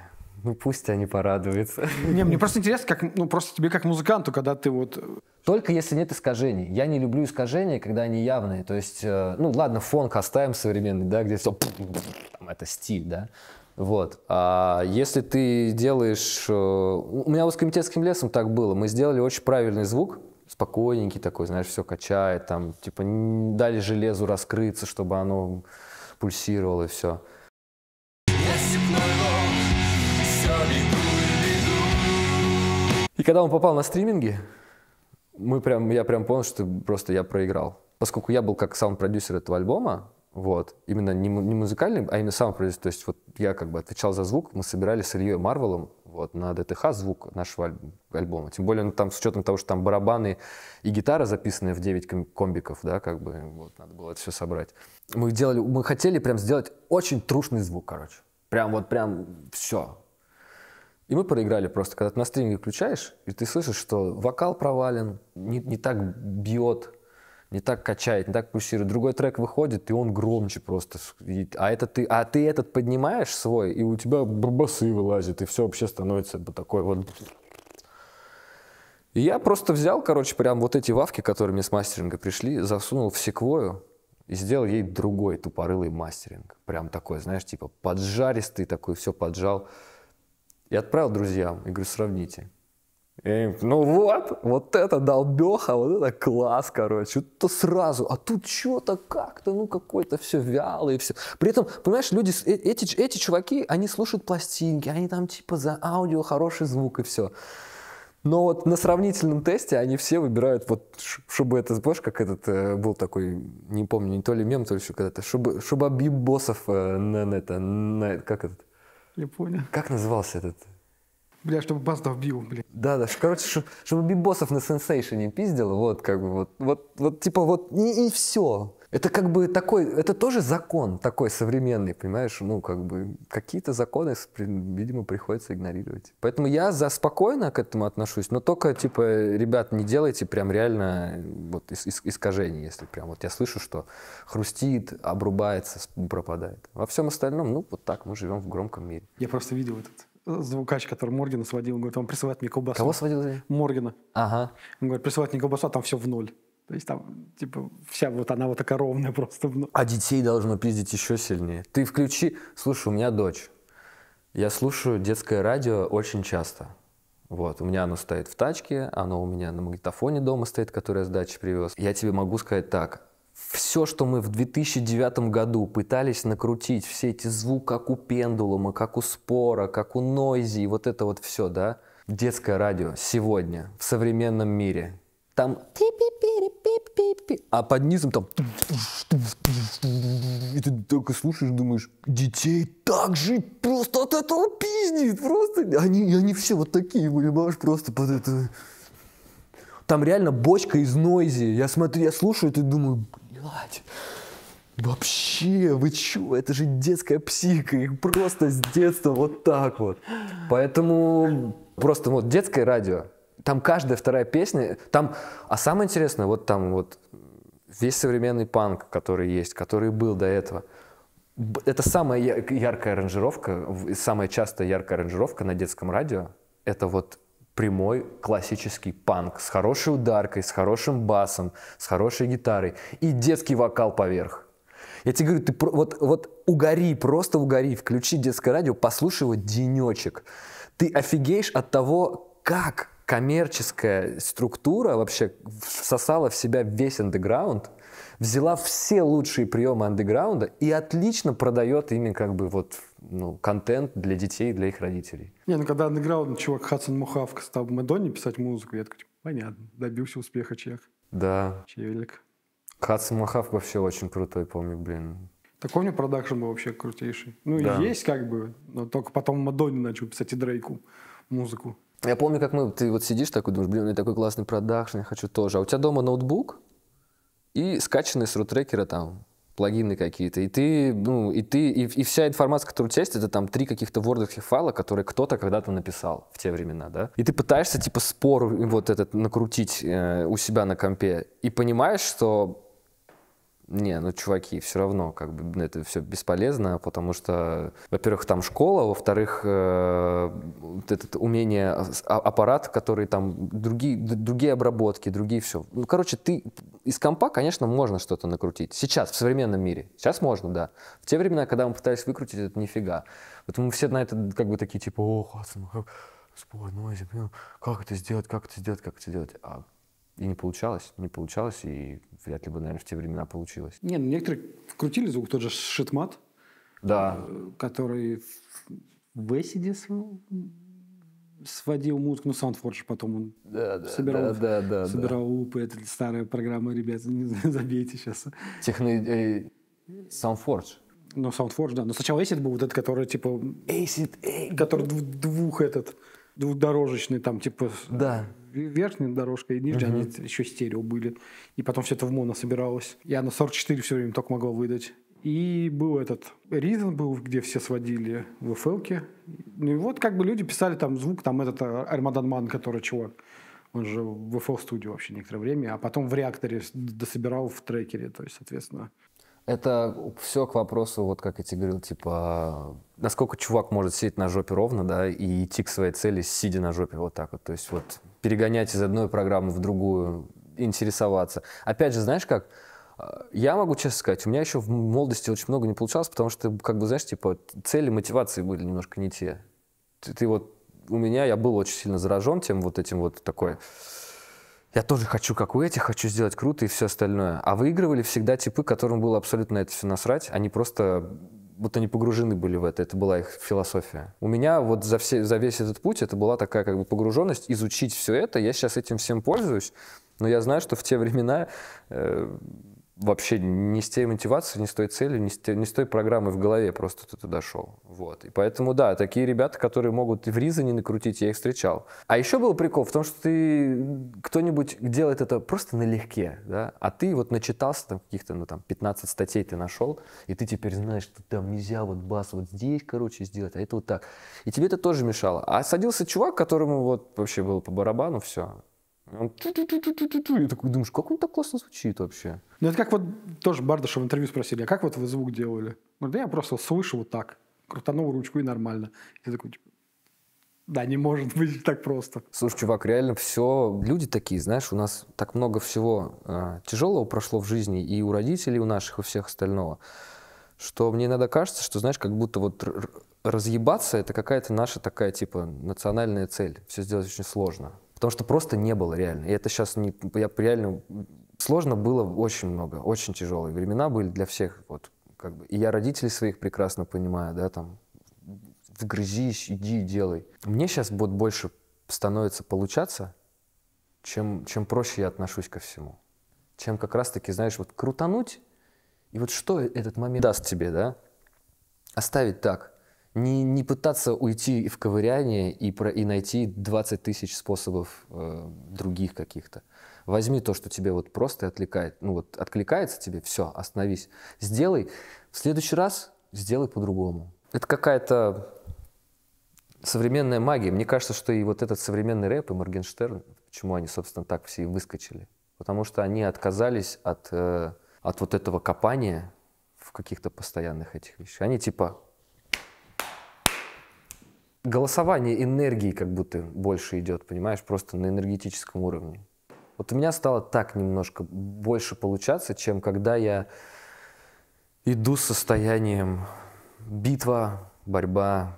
Ну пусть они порадуются. Не, мне просто интересно, как, ну просто тебе как музыканту, когда ты вот... Э, Только если нет искажений. Я не люблю искажения, когда они явные. То есть, э, ну ладно, фон оставим современный, да, где все... Там, это стиль, да. Вот. А если ты делаешь... Э, у меня вот с комитетским лесом так было. Мы сделали очень правильный звук, спокойненький такой, знаешь, все качает, там, типа, не дали железу раскрыться, чтобы оно пульсировало и все. И когда он попал на стриминги, мы прям, я прям понял, что просто я проиграл. Поскольку я был как саунд-продюсер этого альбома, вот, именно не, не музыкальный, а именно саунд-продюсер, то есть вот я как бы отвечал за звук, мы собирали с Ильей Марвелом вот, на ДТХ звук нашего альб альбома. Тем более, ну, там, с учетом того, что там барабаны и гитара записаны в 9 комбиков, да, как бы, вот, надо было это все собрать. Мы делали, мы хотели прям сделать очень трушный звук, короче. Прям вот, прям все. И мы проиграли просто, когда ты на стринге включаешь, и ты слышишь, что вокал провален, не, не так бьет, не так качает, не так пульсирует. Другой трек выходит, и он громче просто. а, это ты, а ты этот поднимаешь свой, и у тебя басы вылазят, и все вообще становится такой вот... И я просто взял, короче, прям вот эти вавки, которые мне с мастеринга пришли, засунул в секвою и сделал ей другой тупорылый мастеринг. Прям такой, знаешь, типа поджаристый такой, все поджал. И отправил друзьям, и говорю, сравните. Я ну вот, вот это долбеха, вот это класс, короче, то сразу, а тут что-то как-то, ну какой-то все вялый, все. При этом, понимаешь, люди, э, эти, эти чуваки, они слушают пластинки, они там типа за аудио, хороший звук и все. Но вот на сравнительном тесте они все выбирают, вот, чтобы это, знаешь, как этот э, был такой, не помню, не то ли мем, то ли еще когда-то, чтобы, чтобы объеб боссов э, на, на это, на, как этот? Не понял. Как назывался этот? Бля, чтобы Базда вбил, бля. Да, да, короче, ш, чтобы бибосов на сенсейшене пиздил, вот как бы, вот, вот, вот типа вот и, и все. Это как бы такой, это тоже закон такой современный, понимаешь? Ну, как бы какие-то законы, видимо, приходится игнорировать. Поэтому я за спокойно к этому отношусь, но только, типа, ребят, не делайте прям реально э, вот искажений, если прям вот я слышу, что хрустит, обрубается, пропадает. Во всем остальном, ну, вот так мы живем в громком мире. Я просто видел этот звукач, который Моргана сводил, он говорит, вам присылает мне колбасу. Кого сводил? Моргана. Ага. Он говорит, присылает мне колбасу, а там все в ноль. То есть там, типа, вся вот она вот такая ровная просто. В ноль. А детей должно пиздить еще сильнее. Ты включи... Слушай, у меня дочь. Я слушаю детское радио очень часто. Вот, у меня оно стоит в тачке, оно у меня на магнитофоне дома стоит, который я с дачи привез. Я тебе могу сказать так, все, что мы в 2009 году пытались накрутить, все эти звуки, как у пендулума, как у спора, как у нойзи, вот это вот все, да, детское радио сегодня, в современном мире, там а под низом там и ты только слушаешь, думаешь, детей так же просто от этого пиздит, просто они, они все вот такие, понимаешь, просто под это. Там реально бочка из нойзи. Я смотрю, я слушаю, и ты думаю, гладь. Вообще, вы чё, это же детская психика, их просто с детства вот так вот. Поэтому просто вот детское радио, там каждая вторая песня, там, а самое интересное, вот там вот весь современный панк, который есть, который был до этого, это самая яркая аранжировка, самая частая яркая аранжировка на детском радио, это вот прямой классический панк с хорошей ударкой, с хорошим басом, с хорошей гитарой и детский вокал поверх. Я тебе говорю, ты про, вот, вот угори, просто угори, включи детское радио, послушай его денечек. Ты офигеешь от того, как коммерческая структура вообще всосала в себя весь андеграунд, взяла все лучшие приемы андеграунда и отлично продает ими как бы вот ну, контент для детей, для их родителей. Не, ну когда андеграунд чувак Хадсон Мухавка стал Мадонне писать музыку, я такой, типа, понятно, добился успеха чех. Да. Чевелик. Хадсон Мухавка вообще очень крутой, помню, блин. Так помню, продакшн был вообще крутейший. Ну, да. есть как бы, но только потом Мадонне начал писать и Дрейку музыку. Я помню, как мы, ты вот сидишь такой, думаешь, блин, у меня такой классный продакшн, я хочу тоже. А у тебя дома ноутбук и скачанный с рутрекера там плагины какие-то, и ты, ну, и ты, и, и вся информация, которая у тебя есть, это там три каких-то вордовских файла, которые кто-то когда-то написал в те времена, да? И ты пытаешься, типа, спор вот этот накрутить э, у себя на компе, и понимаешь, что не, ну, чуваки, все равно, как бы, это все бесполезно, потому что, во-первых, там школа, во-вторых, э, вот это умение, а, а, аппарат, который там, другие, другие обработки, другие все. Ну, короче, ты из компа, конечно, можно что-то накрутить. Сейчас, в современном мире. Сейчас можно, да. В те времена, когда мы пытались выкрутить, это нифига. Поэтому все на это, как бы, такие, типа, о, Хадсон, как, ну, как это сделать, как это сделать, как это сделать. А и не получалось, не получалось, и вряд ли бы, наверное, в те времена получилось. Нет, ну, некоторые крутили звук, тот же шитмат, да. Э, который в Эсиде сводил музыку, ну, Soundforge потом он да, да, собирал, да, да, да, собирал да. лупы, это старая программа, ребята, не забейте сейчас. Техно... Э, Soundforge. Ну, Soundforge, да. Но сначала Acid был вот этот, который, типа... Acid, Acid. Э, который двух этот, двухдорожечный, там, типа... Да верхняя дорожка и нижняя, угу. они еще стерео были. И потом все это в моно собиралось. Я на 44 все время только могло выдать. И был этот ритм был, где все сводили в фл Ну и вот как бы люди писали там звук, там этот Армадан э, Ман, который чувак. Он же в FL Studio вообще некоторое время, а потом в реакторе дособирал в трекере, то есть, соответственно, это все к вопросу, вот как я тебе говорил, типа, насколько чувак может сидеть на жопе ровно, да, и идти к своей цели, сидя на жопе вот так вот. То есть вот перегонять из одной программы в другую, интересоваться. Опять же, знаешь как, э, я могу честно сказать, у меня еще в молодости очень много не получалось, потому что, как бы, знаешь, типа, цели, мотивации были немножко не те. Ты, ты вот, у меня, я был очень сильно заражен тем вот этим вот такой я тоже хочу, как у этих, хочу сделать круто и все остальное. А выигрывали всегда типы, которым было абсолютно это все насрать. Они просто будто не погружены были в это. Это была их философия. У меня вот за, все, за весь этот путь это была такая как бы погруженность, изучить все это. Я сейчас этим всем пользуюсь, но я знаю, что в те времена... Э вообще не с той мотивацией, не с той целью, не с, те, не с той программой в голове просто ты туда шел. Вот. И поэтому, да, такие ребята, которые могут и в ризы не накрутить, я их встречал. А еще был прикол в том, что ты кто-нибудь делает это просто налегке, да, а ты вот начитался там каких-то, ну там, 15 статей ты нашел, и ты теперь знаешь, что там нельзя вот бас вот здесь, короче, сделать, а это вот так. И тебе это тоже мешало. А садился чувак, которому вот вообще было по барабану все. Он ту -ту -ту -ту -ту -ту. И такой думаешь, как он так классно звучит вообще? Ну, это как вот тоже Бардыша в интервью спросили, а как вот вы звук делали? Ну, да я просто слышу вот так, крутанул ручку и нормально. И такой, типа, да, не может быть так просто. Слушай, чувак, реально все, люди такие, знаешь, у нас так много всего э, а, тяжелого прошло в жизни и у родителей, и у наших, и у всех остального, что мне иногда кажется, что, знаешь, как будто вот разъебаться это какая-то наша такая, типа, национальная цель. Все сделать очень сложно. Потому что просто не было реально. И это сейчас не, я реально сложно было очень много, очень тяжелые времена были для всех. Вот, как бы. И я родителей своих прекрасно понимаю, да, там, вгрызись, иди делай. Мне сейчас будет больше становится получаться, чем, чем проще я отношусь ко всему. Чем как раз-таки, знаешь, вот крутануть, и вот что этот момент даст тебе, да? Оставить так не, не пытаться уйти в ковыряние и, про, и найти 20 тысяч способов э, других каких-то. Возьми то, что тебе вот просто отвлекает, ну вот откликается тебе, все, остановись. Сделай, в следующий раз сделай по-другому. Это какая-то современная магия. Мне кажется, что и вот этот современный рэп, и Моргенштерн, почему они, собственно, так все и выскочили. Потому что они отказались от, э, от вот этого копания в каких-то постоянных этих вещах. Они типа голосование энергии как будто больше идет, понимаешь, просто на энергетическом уровне. Вот у меня стало так немножко больше получаться, чем когда я иду с состоянием битва, борьба,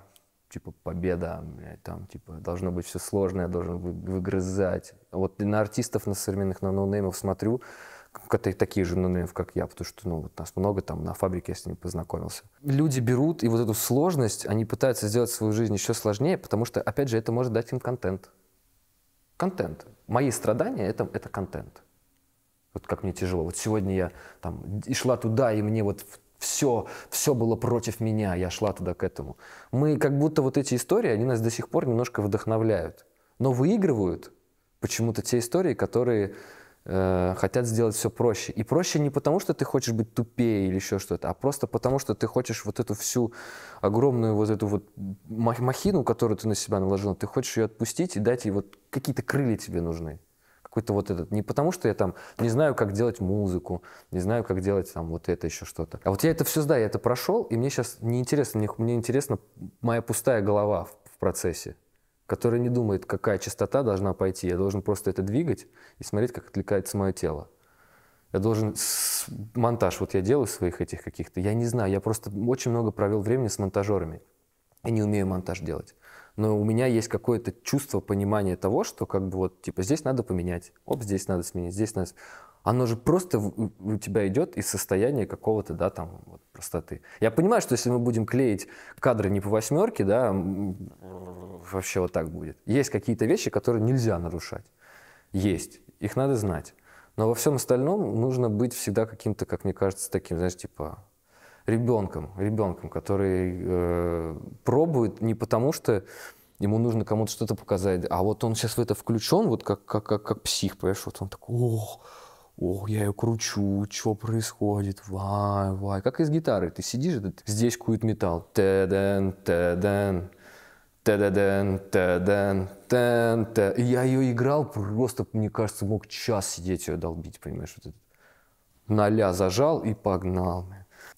типа победа, блядь, там типа должно быть все сложное, я должен выгрызать. Вот на артистов, на современных, на ноунеймов смотрю, такие же ноунеймов, как я, потому что ну, вот нас много там на фабрике я с ними познакомился. Люди берут, и вот эту сложность, они пытаются сделать свою жизнь еще сложнее, потому что, опять же, это может дать им контент. Контент. Мои страдания это, — это контент. Вот как мне тяжело. Вот сегодня я там и шла туда, и мне вот все, все было против меня, я шла туда к этому. Мы как будто вот эти истории, они нас до сих пор немножко вдохновляют. Но выигрывают почему-то те истории, которые Э, хотят сделать все проще. И проще не потому, что ты хочешь быть тупее или еще что-то, а просто потому, что ты хочешь вот эту всю огромную вот эту вот махину, которую ты на себя наложил, ты хочешь ее отпустить и дать ей вот какие-то крылья тебе нужны. Какой-то вот этот. Не потому, что я там не знаю, как делать музыку, не знаю, как делать там вот это еще что-то. А вот я это все, знаю, я это прошел, и мне сейчас неинтересно, мне, мне интересна моя пустая голова в, в процессе который не думает, какая частота должна пойти. Я должен просто это двигать и смотреть, как отвлекается мое тело. Я должен с... монтаж, вот я делаю своих этих каких-то, я не знаю, я просто очень много провел времени с монтажерами. Я не умею монтаж делать. Но у меня есть какое-то чувство понимания того, что как бы вот, типа, здесь надо поменять, оп, здесь надо сменить, здесь надо оно же просто у тебя идет из состояния какого-то, да, там, вот, простоты. Я понимаю, что если мы будем клеить кадры не по восьмерке, да, вообще вот так будет. Есть какие-то вещи, которые нельзя нарушать. Есть. Их надо знать. Но во всем остальном нужно быть всегда каким-то, как мне кажется, таким, знаешь, типа ребенком, ребенком, который э, пробует не потому, что ему нужно кому-то что-то показать, а вот он сейчас в это включен, вот как, как, как, как псих, понимаешь, вот он такой, ох, Ох, я ее кручу, что происходит, вай, вай. Как из гитары, ты сидишь, этот, здесь кует металл. Теден, теден, теден, теден, тен, те. И я ее играл, просто, мне кажется, мог час сидеть ее долбить, понимаешь, вот этот. Ноля зажал и погнал.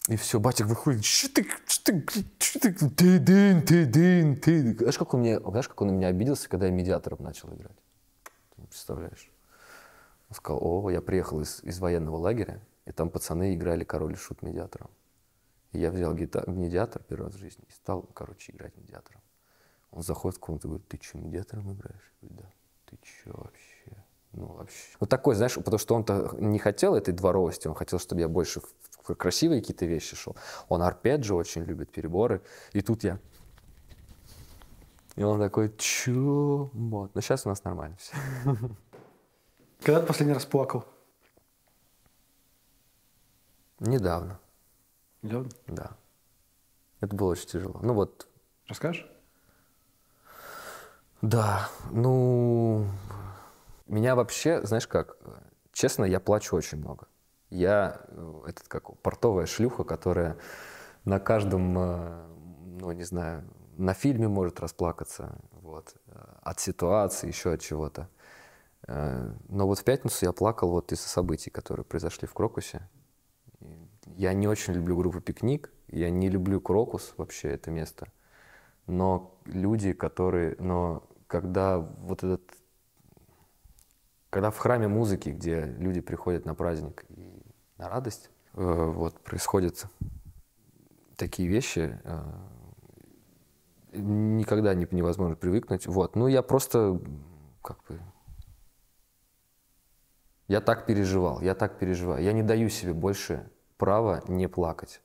И все, батик выходит, что ты, что ты, что ты, ты дын, ты дын, ты. Знаешь, как он, меня, знаешь, как он на меня обиделся, когда я медиатором начал играть? Ты не представляешь? Он сказал, о, я приехал из, из военного лагеря, и там пацаны играли король и шут медиатором. И я взял гитар, медиатор первый раз в жизни и стал, короче, играть медиатором. Он заходит в комнату и говорит, ты что, медиатором играешь? Я говорю, да. Ты что вообще? Ну, вообще. Вот такой, знаешь, потому что он-то не хотел этой дворовости, он хотел, чтобы я больше в красивые какие-то вещи шел. Он арпеджи очень любит, переборы. И тут я... И он такой, чё? Вот. Но ну, сейчас у нас нормально все. Когда ты последний раз плакал? Недавно. Недавно? Да. Это было очень тяжело. Ну вот. Расскажешь? Да. Ну, меня вообще, знаешь как, честно, я плачу очень много. Я, э, этот как портовая шлюха, которая на каждом, э, ну, не знаю, на фильме может расплакаться, вот, э, от ситуации, еще от чего-то. Э, но вот в пятницу я плакал вот из-за событий, которые произошли в Крокусе. Я не очень люблю группу «Пикник», я не люблю Крокус вообще, это место. Но люди, которые... Но когда вот этот... Когда в храме музыки, где люди приходят на праздник и на радость, э, вот происходят такие вещи, э, никогда невозможно привыкнуть. Вот. Ну, я просто как бы я так переживал, я так переживаю. Я не даю себе больше права не плакать.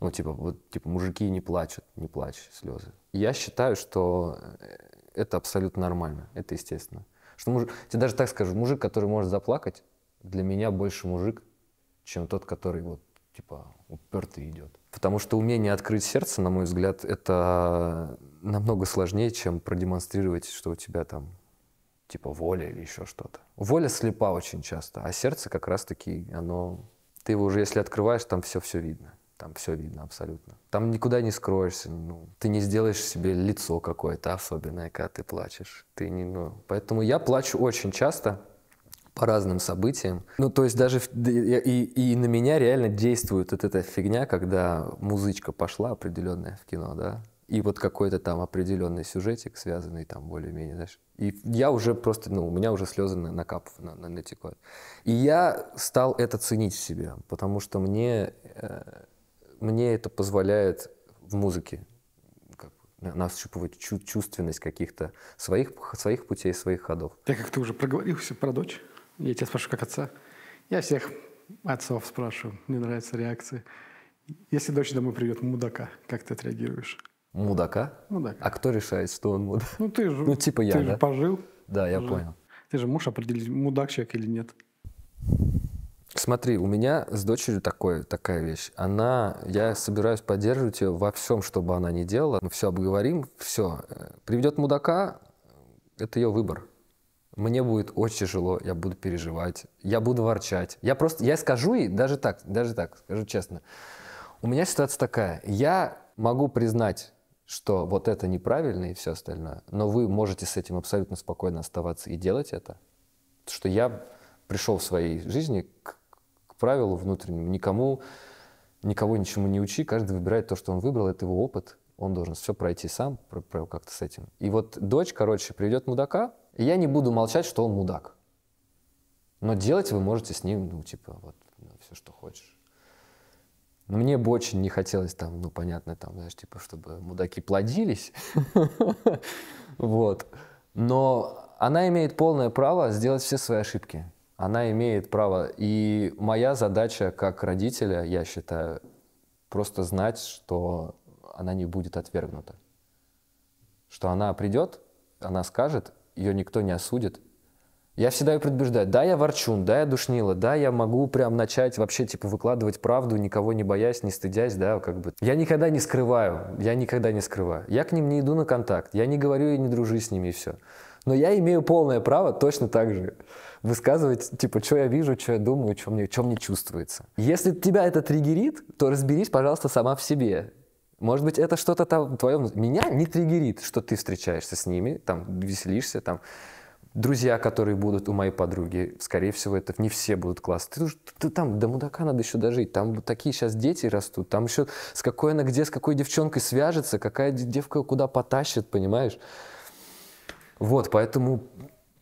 Ну, типа, вот, типа, мужики не плачут, не плачь, слезы. Я считаю, что э, это абсолютно нормально, это естественно. Что муж... Тебе даже так скажу, мужик, который может заплакать, для меня больше мужик, чем тот, который вот, типа, упертый идет. Потому что умение открыть сердце, на мой взгляд, это э, намного сложнее, чем продемонстрировать, что у тебя там типа воля или еще что-то. Воля слепа очень часто, а сердце как раз-таки, оно... Ты его уже, если открываешь, там все-все видно. Там все видно абсолютно. Там никуда не скроешься. Ну, ты не сделаешь себе лицо какое-то особенное, когда ты плачешь. Ты не, ну, поэтому я плачу очень часто по разным событиям. Ну, то есть даже и, и на меня реально действует вот эта фигня, когда музычка пошла определенная в кино, да и вот какой-то там определенный сюжетик, связанный там более-менее, знаешь. И я уже просто, ну, у меня уже слезы на, накап, на, на, натекают. И я стал это ценить в себе, потому что мне, э, мне это позволяет в музыке нащупывать чу чувственность каких-то своих, своих путей, своих ходов. Так как то уже проговорился про дочь, я тебя спрашиваю как отца. Я всех отцов спрашиваю, мне нравятся реакции. Если дочь домой придет мудака, как ты отреагируешь? Мудака? Мудака. А кто решает, что он мудак? Ну ты же. Ну типа я, Ты да? же пожил. Да, я жил. понял. Ты же можешь определить, мудак человек или нет. Смотри, у меня с дочерью такое, такая вещь. Она, я собираюсь поддерживать ее во всем, что бы она ни делала. Мы все обговорим, все. Приведет мудака, это ее выбор. Мне будет очень тяжело, я буду переживать, я буду ворчать. Я просто, я скажу ей, даже так, даже так, скажу честно. У меня ситуация такая, я могу признать что вот это неправильно и все остальное, но вы можете с этим абсолютно спокойно оставаться и делать это, Потому что я пришел в своей жизни к, к правилу внутреннему, никому, никого ничему не учи, каждый выбирает то, что он выбрал, это его опыт, он должен все пройти сам, как-то с этим. И вот дочь, короче, приведет мудака, и я не буду молчать, что он мудак. Но делать вы можете с ним, ну, типа, вот, ну, все, что хочешь. Но мне бы очень не хотелось там, ну, понятно, там, знаешь, типа, чтобы мудаки плодились. Вот. Но она имеет полное право сделать все свои ошибки. Она имеет право. И моя задача как родителя, я считаю, просто знать, что она не будет отвергнута. Что она придет, она скажет, ее никто не осудит, я всегда ее предубеждаю. Да, я ворчун, да, я душнила, да, я могу прям начать вообще, типа, выкладывать правду, никого не боясь, не стыдясь, да, как бы. Я никогда не скрываю, я никогда не скрываю. Я к ним не иду на контакт, я не говорю и не дружу с ними, и все. Но я имею полное право точно так же высказывать, типа, что я вижу, что я думаю, что мне, что мне чувствуется. Если тебя это триггерит, то разберись, пожалуйста, сама в себе. Может быть, это что-то там твое... Меня не триггерит, что ты встречаешься с ними, там, веселишься, там, друзья, которые будут у моей подруги, скорее всего, это не все будут классные. Ты, ты, ты там до мудака надо еще дожить, там такие сейчас дети растут, там еще с какой она где, с какой девчонкой свяжется, какая девка куда потащит, понимаешь? Вот, поэтому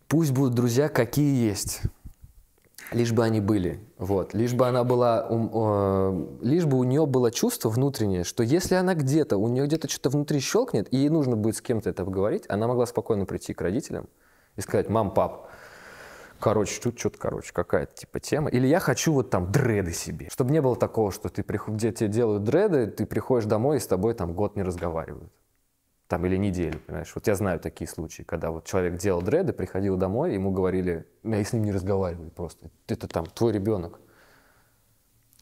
пусть будут друзья, какие есть. Лишь бы они были, вот, лишь бы она была, ум, э, лишь бы у нее было чувство внутреннее, что если она где-то, у нее где-то что-то внутри щелкнет, и ей нужно будет с кем-то это обговорить, она могла спокойно прийти к родителям, и сказать, мам, пап, короче, тут что-то, короче, какая-то типа тема. Или я хочу вот там дреды себе. Чтобы не было такого, что ты где тебе делают дреды, ты приходишь домой и с тобой там год не разговаривают. Там или неделю, понимаешь. Вот я знаю такие случаи, когда вот человек делал дреды, приходил домой, ему говорили, «А я с ним не разговариваю просто. Это там твой ребенок.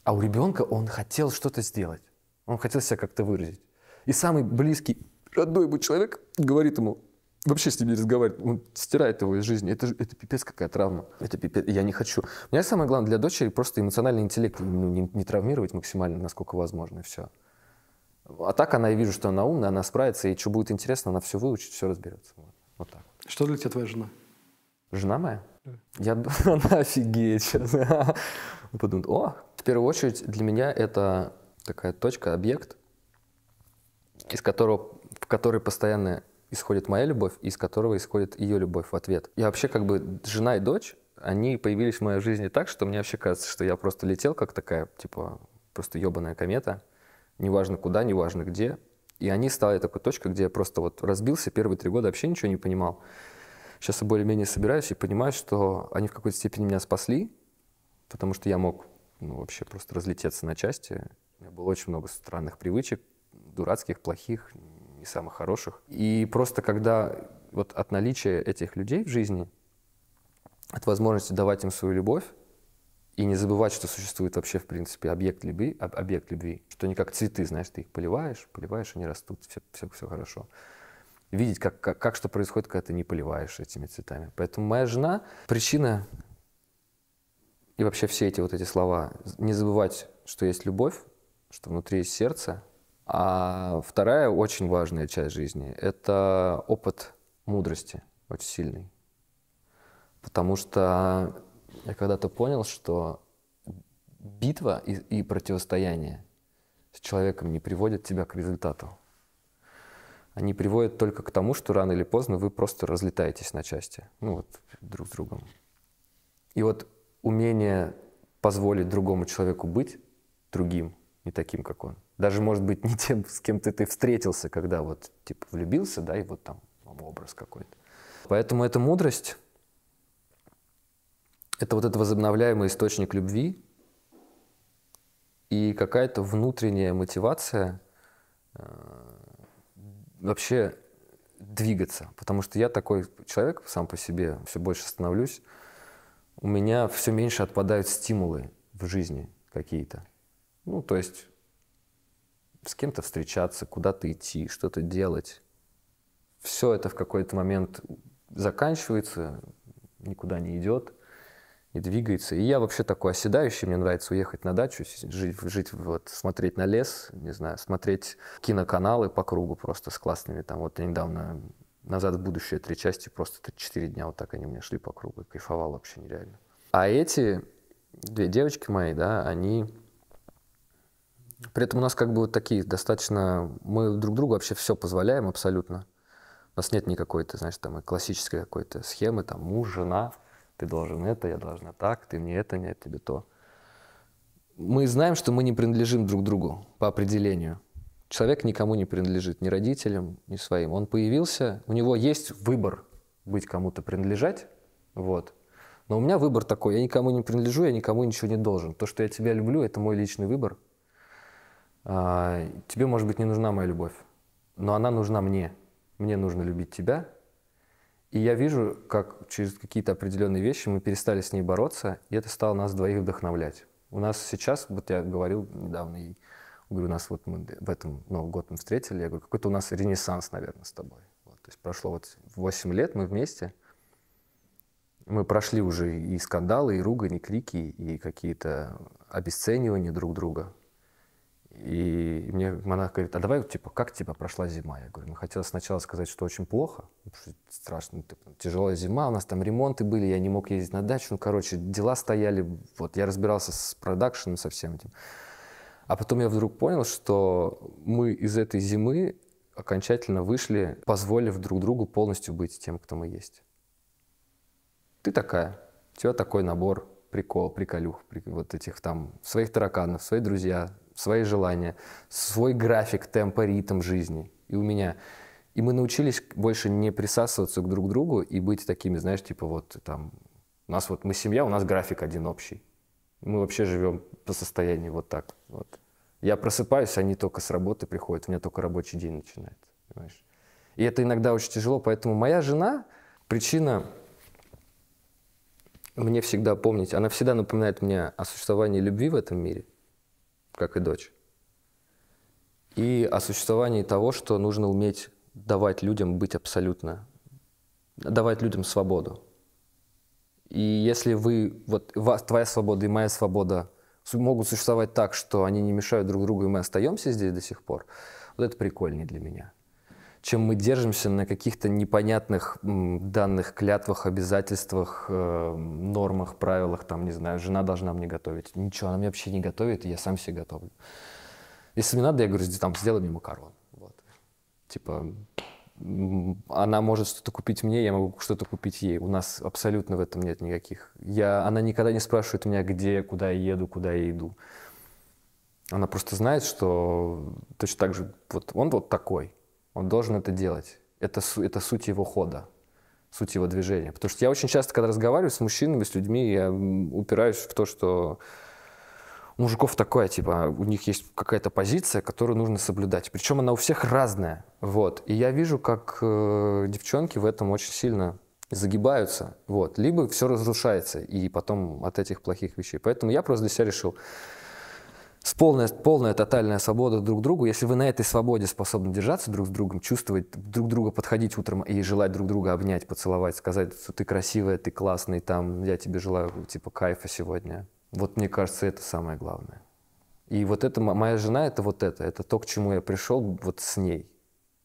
А у ребенка он хотел что-то сделать. Он хотел себя как-то выразить. И самый близкий, родной бы человек говорит ему, вообще с ним не разговаривать, он стирает его из жизни. Это, это пипец какая травма. Это пипец, я не хочу. У меня самое главное для дочери просто эмоциональный интеллект ну, не, не травмировать максимально, насколько возможно, и все. А так она, я вижу, что она умная, она справится, и что будет интересно, она все выучит, все разберется. Вот, вот так. Что для тебя твоя жена? Жена моя? Да. Я думаю, она офигеет сейчас. Подумает, о, в первую очередь для меня это такая точка, объект, из которого, в которой постоянно исходит моя любовь, из которого исходит ее любовь в ответ. Я вообще как бы жена и дочь, они появились в моей жизни так, что мне вообще кажется, что я просто летел как такая, типа, просто ебаная комета, неважно куда, неважно где. И они стали такой точкой, где я просто вот разбился, первые три года вообще ничего не понимал. Сейчас я более-менее собираюсь и понимаю, что они в какой-то степени меня спасли, потому что я мог ну, вообще просто разлететься на части. У меня было очень много странных привычек, дурацких, плохих, самых хороших. И просто когда вот от наличия этих людей в жизни, от возможности давать им свою любовь, и не забывать, что существует вообще, в принципе, объект любви, объект любви, что не как цветы, знаешь, ты их поливаешь, поливаешь, они растут, все, все, все хорошо. Видеть, как, как, как что происходит, когда ты не поливаешь этими цветами. Поэтому моя жена – причина и вообще все эти вот эти слова. Не забывать, что есть любовь, что внутри есть сердце, а вторая очень важная часть жизни – это опыт мудрости очень сильный. Потому что я когда-то понял, что битва и, и противостояние с человеком не приводят тебя к результату. Они приводят только к тому, что рано или поздно вы просто разлетаетесь на части, ну вот друг с другом. И вот умение позволить другому человеку быть другим – не таким, как он. Даже, может быть, не тем, с кем ты, ты встретился, когда вот, типа, влюбился, да, и вот там образ какой-то. Поэтому эта мудрость, это вот этот возобновляемый источник любви и какая-то внутренняя мотивация э, вообще двигаться. Потому что я такой человек сам по себе, все больше становлюсь. У меня все меньше отпадают стимулы в жизни какие-то. Ну, то есть с кем-то встречаться, куда-то идти, что-то делать. Все это в какой-то момент заканчивается, никуда не идет, не двигается. И я вообще такой оседающий, мне нравится уехать на дачу, жить, жить вот, смотреть на лес, не знаю, смотреть киноканалы по кругу просто с классными. Там вот я недавно «Назад в будущее» три части, просто четыре дня вот так они у меня шли по кругу, и кайфовал вообще нереально. А эти две девочки мои, да, они при этом у нас как бы вот такие достаточно... Мы друг другу вообще все позволяем абсолютно. У нас нет никакой, ты знаешь, там классической какой-то схемы, там муж, жена, ты должен это, я должна так, ты мне это, нет, тебе то. Мы знаем, что мы не принадлежим друг другу по определению. Человек никому не принадлежит, ни родителям, ни своим. Он появился, у него есть выбор быть кому-то принадлежать, вот. Но у меня выбор такой, я никому не принадлежу, я никому ничего не должен. То, что я тебя люблю, это мой личный выбор – а, Тебе, может быть, не нужна моя любовь, но она нужна мне. Мне нужно любить тебя. И я вижу, как через какие-то определенные вещи мы перестали с ней бороться, и это стало нас двоих вдохновлять. У нас сейчас, вот я говорил недавно, и говорю, у нас вот мы в этом Новый год мы встретили, я говорю, какой-то у нас ренессанс, наверное, с тобой. Вот, то есть прошло вот 8 лет, мы вместе, мы прошли уже и скандалы, и ругань, и крики, и какие-то обесценивания друг друга. И мне монах говорит, а давай, типа, как типа прошла зима? Я говорю, ну, хотела сначала сказать, что очень плохо, что страшно, типа, тяжелая зима, у нас там ремонты были, я не мог ездить на дачу, ну, короче, дела стояли, вот, я разбирался с продакшеном, со всем этим. А потом я вдруг понял, что мы из этой зимы окончательно вышли, позволив друг другу полностью быть тем, кто мы есть. Ты такая, у тебя такой набор прикол, приколюх, прик... вот этих там своих тараканов, свои друзья, свои желания, свой график, темпа, ритм жизни. И у меня. И мы научились больше не присасываться к друг другу и быть такими, знаешь, типа вот там, у нас вот мы семья, у нас график один общий. Мы вообще живем по состоянию вот так вот. Я просыпаюсь, они только с работы приходят, у меня только рабочий день начинает, понимаешь? И это иногда очень тяжело, поэтому моя жена, причина мне всегда помнить, она всегда напоминает мне о существовании любви в этом мире – как и дочь. И о существовании того, что нужно уметь давать людям быть абсолютно, давать людям свободу. И если вы, вот вас, твоя свобода и моя свобода могут существовать так, что они не мешают друг другу, и мы остаемся здесь до сих пор, вот это прикольнее для меня чем мы держимся на каких-то непонятных данных, клятвах, обязательствах, э, нормах, правилах, там, не знаю, жена должна мне готовить. Ничего, она мне вообще не готовит, я сам себе готовлю. Если мне надо, я говорю, там, сделай мне макарон. Вот. Типа, она может что-то купить мне, я могу что-то купить ей. У нас абсолютно в этом нет никаких. Я, она никогда не спрашивает меня, где, куда я еду, куда я иду. Она просто знает, что точно так же, вот он вот такой, он должен это делать. Это, это суть его хода, суть его движения. Потому что я очень часто, когда разговариваю с мужчинами, с людьми, я упираюсь в то, что у мужиков такое, типа, у них есть какая-то позиция, которую нужно соблюдать. Причем она у всех разная. Вот. И я вижу, как э, девчонки в этом очень сильно загибаются. Вот. Либо все разрушается, и потом от этих плохих вещей. Поэтому я просто для себя решил, с полная, полная тотальная свобода друг к другу, если вы на этой свободе способны держаться друг с другом, чувствовать друг друга, подходить утром и желать друг друга обнять, поцеловать, сказать, что ты красивая, ты классный, там, я тебе желаю, типа, кайфа сегодня. Вот мне кажется, это самое главное. И вот это, моя жена, это вот это, это то, к чему я пришел вот с ней.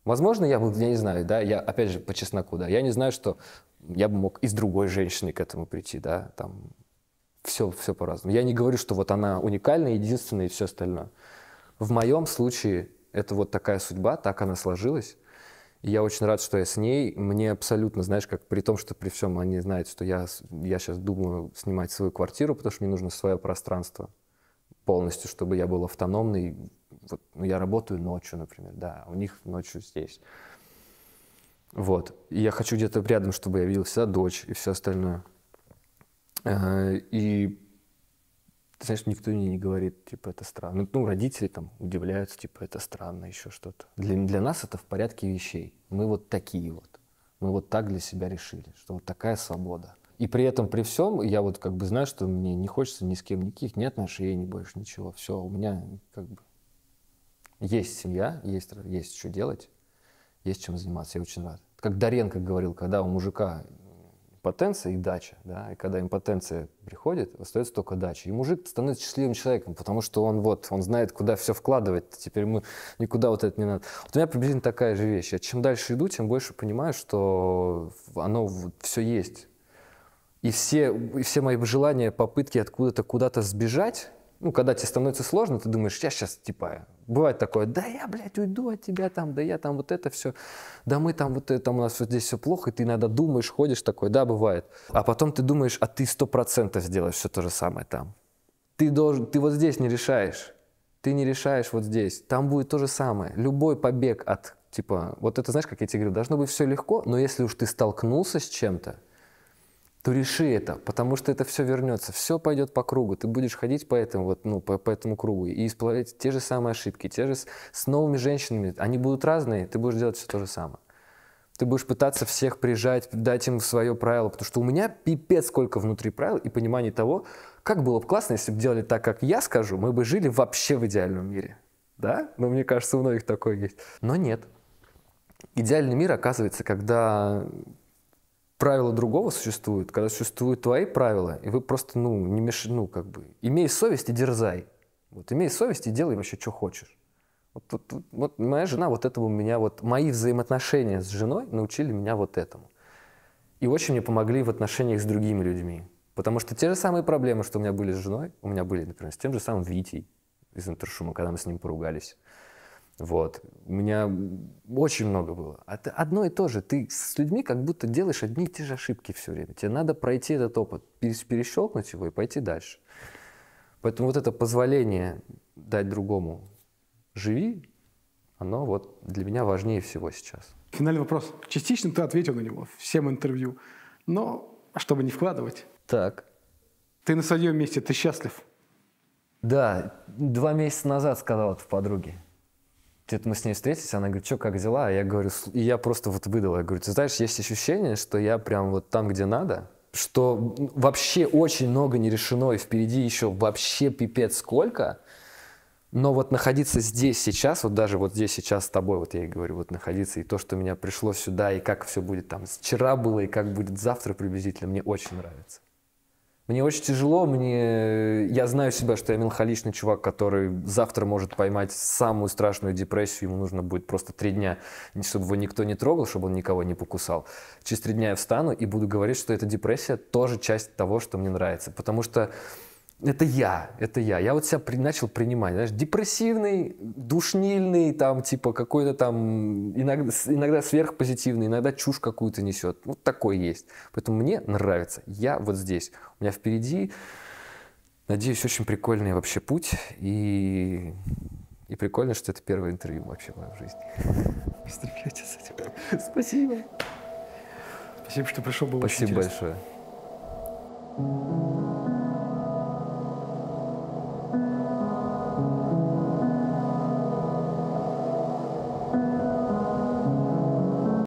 Возможно, я бы, я не знаю, да, я, опять же, по чесноку, да, я не знаю, что я бы мог и с другой женщиной к этому прийти, да, там, все, все по-разному. Я не говорю, что вот она уникальная, единственная и все остальное. В моем случае это вот такая судьба, так она сложилась. И я очень рад, что я с ней. Мне абсолютно, знаешь, как при том, что при всем они знают, что я, я сейчас думаю снимать свою квартиру, потому что мне нужно свое пространство полностью, чтобы я был автономный. Вот, ну, я работаю ночью, например, да, у них ночью здесь. Вот. И я хочу где-то рядом, чтобы я видел всегда дочь и все остальное. И знаешь, никто мне не говорит, типа, это странно. Ну, родители там удивляются, типа, это странно, еще что-то. Для, для нас это в порядке вещей. Мы вот такие вот. Мы вот так для себя решили, что вот такая свобода. И при этом, при всем, я вот как бы знаю, что мне не хочется ни с кем никаких ни отношений больше, ничего. Все, у меня как бы есть семья, есть, есть что делать, есть чем заниматься. Я очень рад. Как Доренко говорил, когда у мужика потенция и дача. Да? И когда импотенция приходит, остается только дача. И мужик становится счастливым человеком, потому что он вот, он знает, куда все вкладывать. Теперь ему никуда вот это не надо. Вот у меня приблизительно такая же вещь. Я чем дальше иду, тем больше понимаю, что оно вот все есть. И все, и все мои желания, попытки откуда-то куда-то сбежать, ну, когда тебе становится сложно, ты думаешь, я сейчас, типа, бывает такое, да я, блядь, уйду от тебя там, да я там вот это все, да мы там вот это, у нас вот здесь все плохо, и ты иногда думаешь, ходишь такой, да, бывает. А потом ты думаешь, а ты сто процентов сделаешь все то же самое там. Ты должен, ты вот здесь не решаешь, ты не решаешь вот здесь, там будет то же самое. Любой побег от, типа, вот это, знаешь, как я тебе говорю, должно быть все легко, но если уж ты столкнулся с чем-то, то реши это, потому что это все вернется, все пойдет по кругу, ты будешь ходить по этому, вот, ну, по, по этому кругу и исправлять те же самые ошибки, те же с, с новыми женщинами, они будут разные, ты будешь делать все то же самое. Ты будешь пытаться всех прижать, дать им свое правило, потому что у меня пипец сколько внутри правил и понимание того, как было бы классно, если бы делали так, как я скажу, мы бы жили вообще в идеальном мире. Да? Но ну, мне кажется, у многих такое есть. Но нет. Идеальный мир оказывается, когда правила другого существуют, когда существуют твои правила, и вы просто, ну, не меш... ну, как бы, имей совесть и дерзай. Вот, имей совесть и делай вообще, что хочешь. Вот, вот, вот, моя жена вот этому меня, вот мои взаимоотношения с женой научили меня вот этому. И очень мне помогли в отношениях с другими людьми. Потому что те же самые проблемы, что у меня были с женой, у меня были, например, с тем же самым Витей из интершума, когда мы с ним поругались. Вот. У меня очень много было. одно и то же. Ты с людьми как будто делаешь одни и те же ошибки все время. Тебе надо пройти этот опыт, перещелкнуть его и пойти дальше. Поэтому вот это позволение дать другому «живи», оно вот для меня важнее всего сейчас. Финальный вопрос. Частично ты ответил на него всем интервью, но чтобы не вкладывать. Так. Ты на своем месте, ты счастлив? Да, два месяца назад сказал это подруге где-то мы с ней встретились, она говорит, что, как дела? А я говорю, и я просто вот выдала, я говорю, ты знаешь, есть ощущение, что я прям вот там, где надо, что вообще очень много не решено, и впереди еще вообще пипец сколько, но вот находиться здесь сейчас, вот даже вот здесь сейчас с тобой, вот я и говорю, вот находиться, и то, что меня пришло сюда, и как все будет там вчера было, и как будет завтра приблизительно, мне очень нравится. Мне очень тяжело, мне... Э, я знаю себя, что я меланхоличный чувак, который завтра может поймать самую страшную депрессию, ему нужно будет просто три дня, чтобы его никто не трогал, чтобы он никого не покусал. Через три дня я встану и буду говорить, что эта депрессия тоже часть того, что мне нравится. Потому что это я, это я. Я вот себя при, начал принимать, знаешь, депрессивный, душнильный, там, типа, какой-то там, иногда, иногда сверхпозитивный, иногда чушь какую-то несет. Вот такой есть. Поэтому мне нравится. Я вот здесь. У меня впереди, надеюсь, очень прикольный вообще путь. И, и прикольно, что это первое интервью вообще в моей жизни. Поздравляйте с этим. Спасибо. Спасибо, что пришел. Было Спасибо очень большое.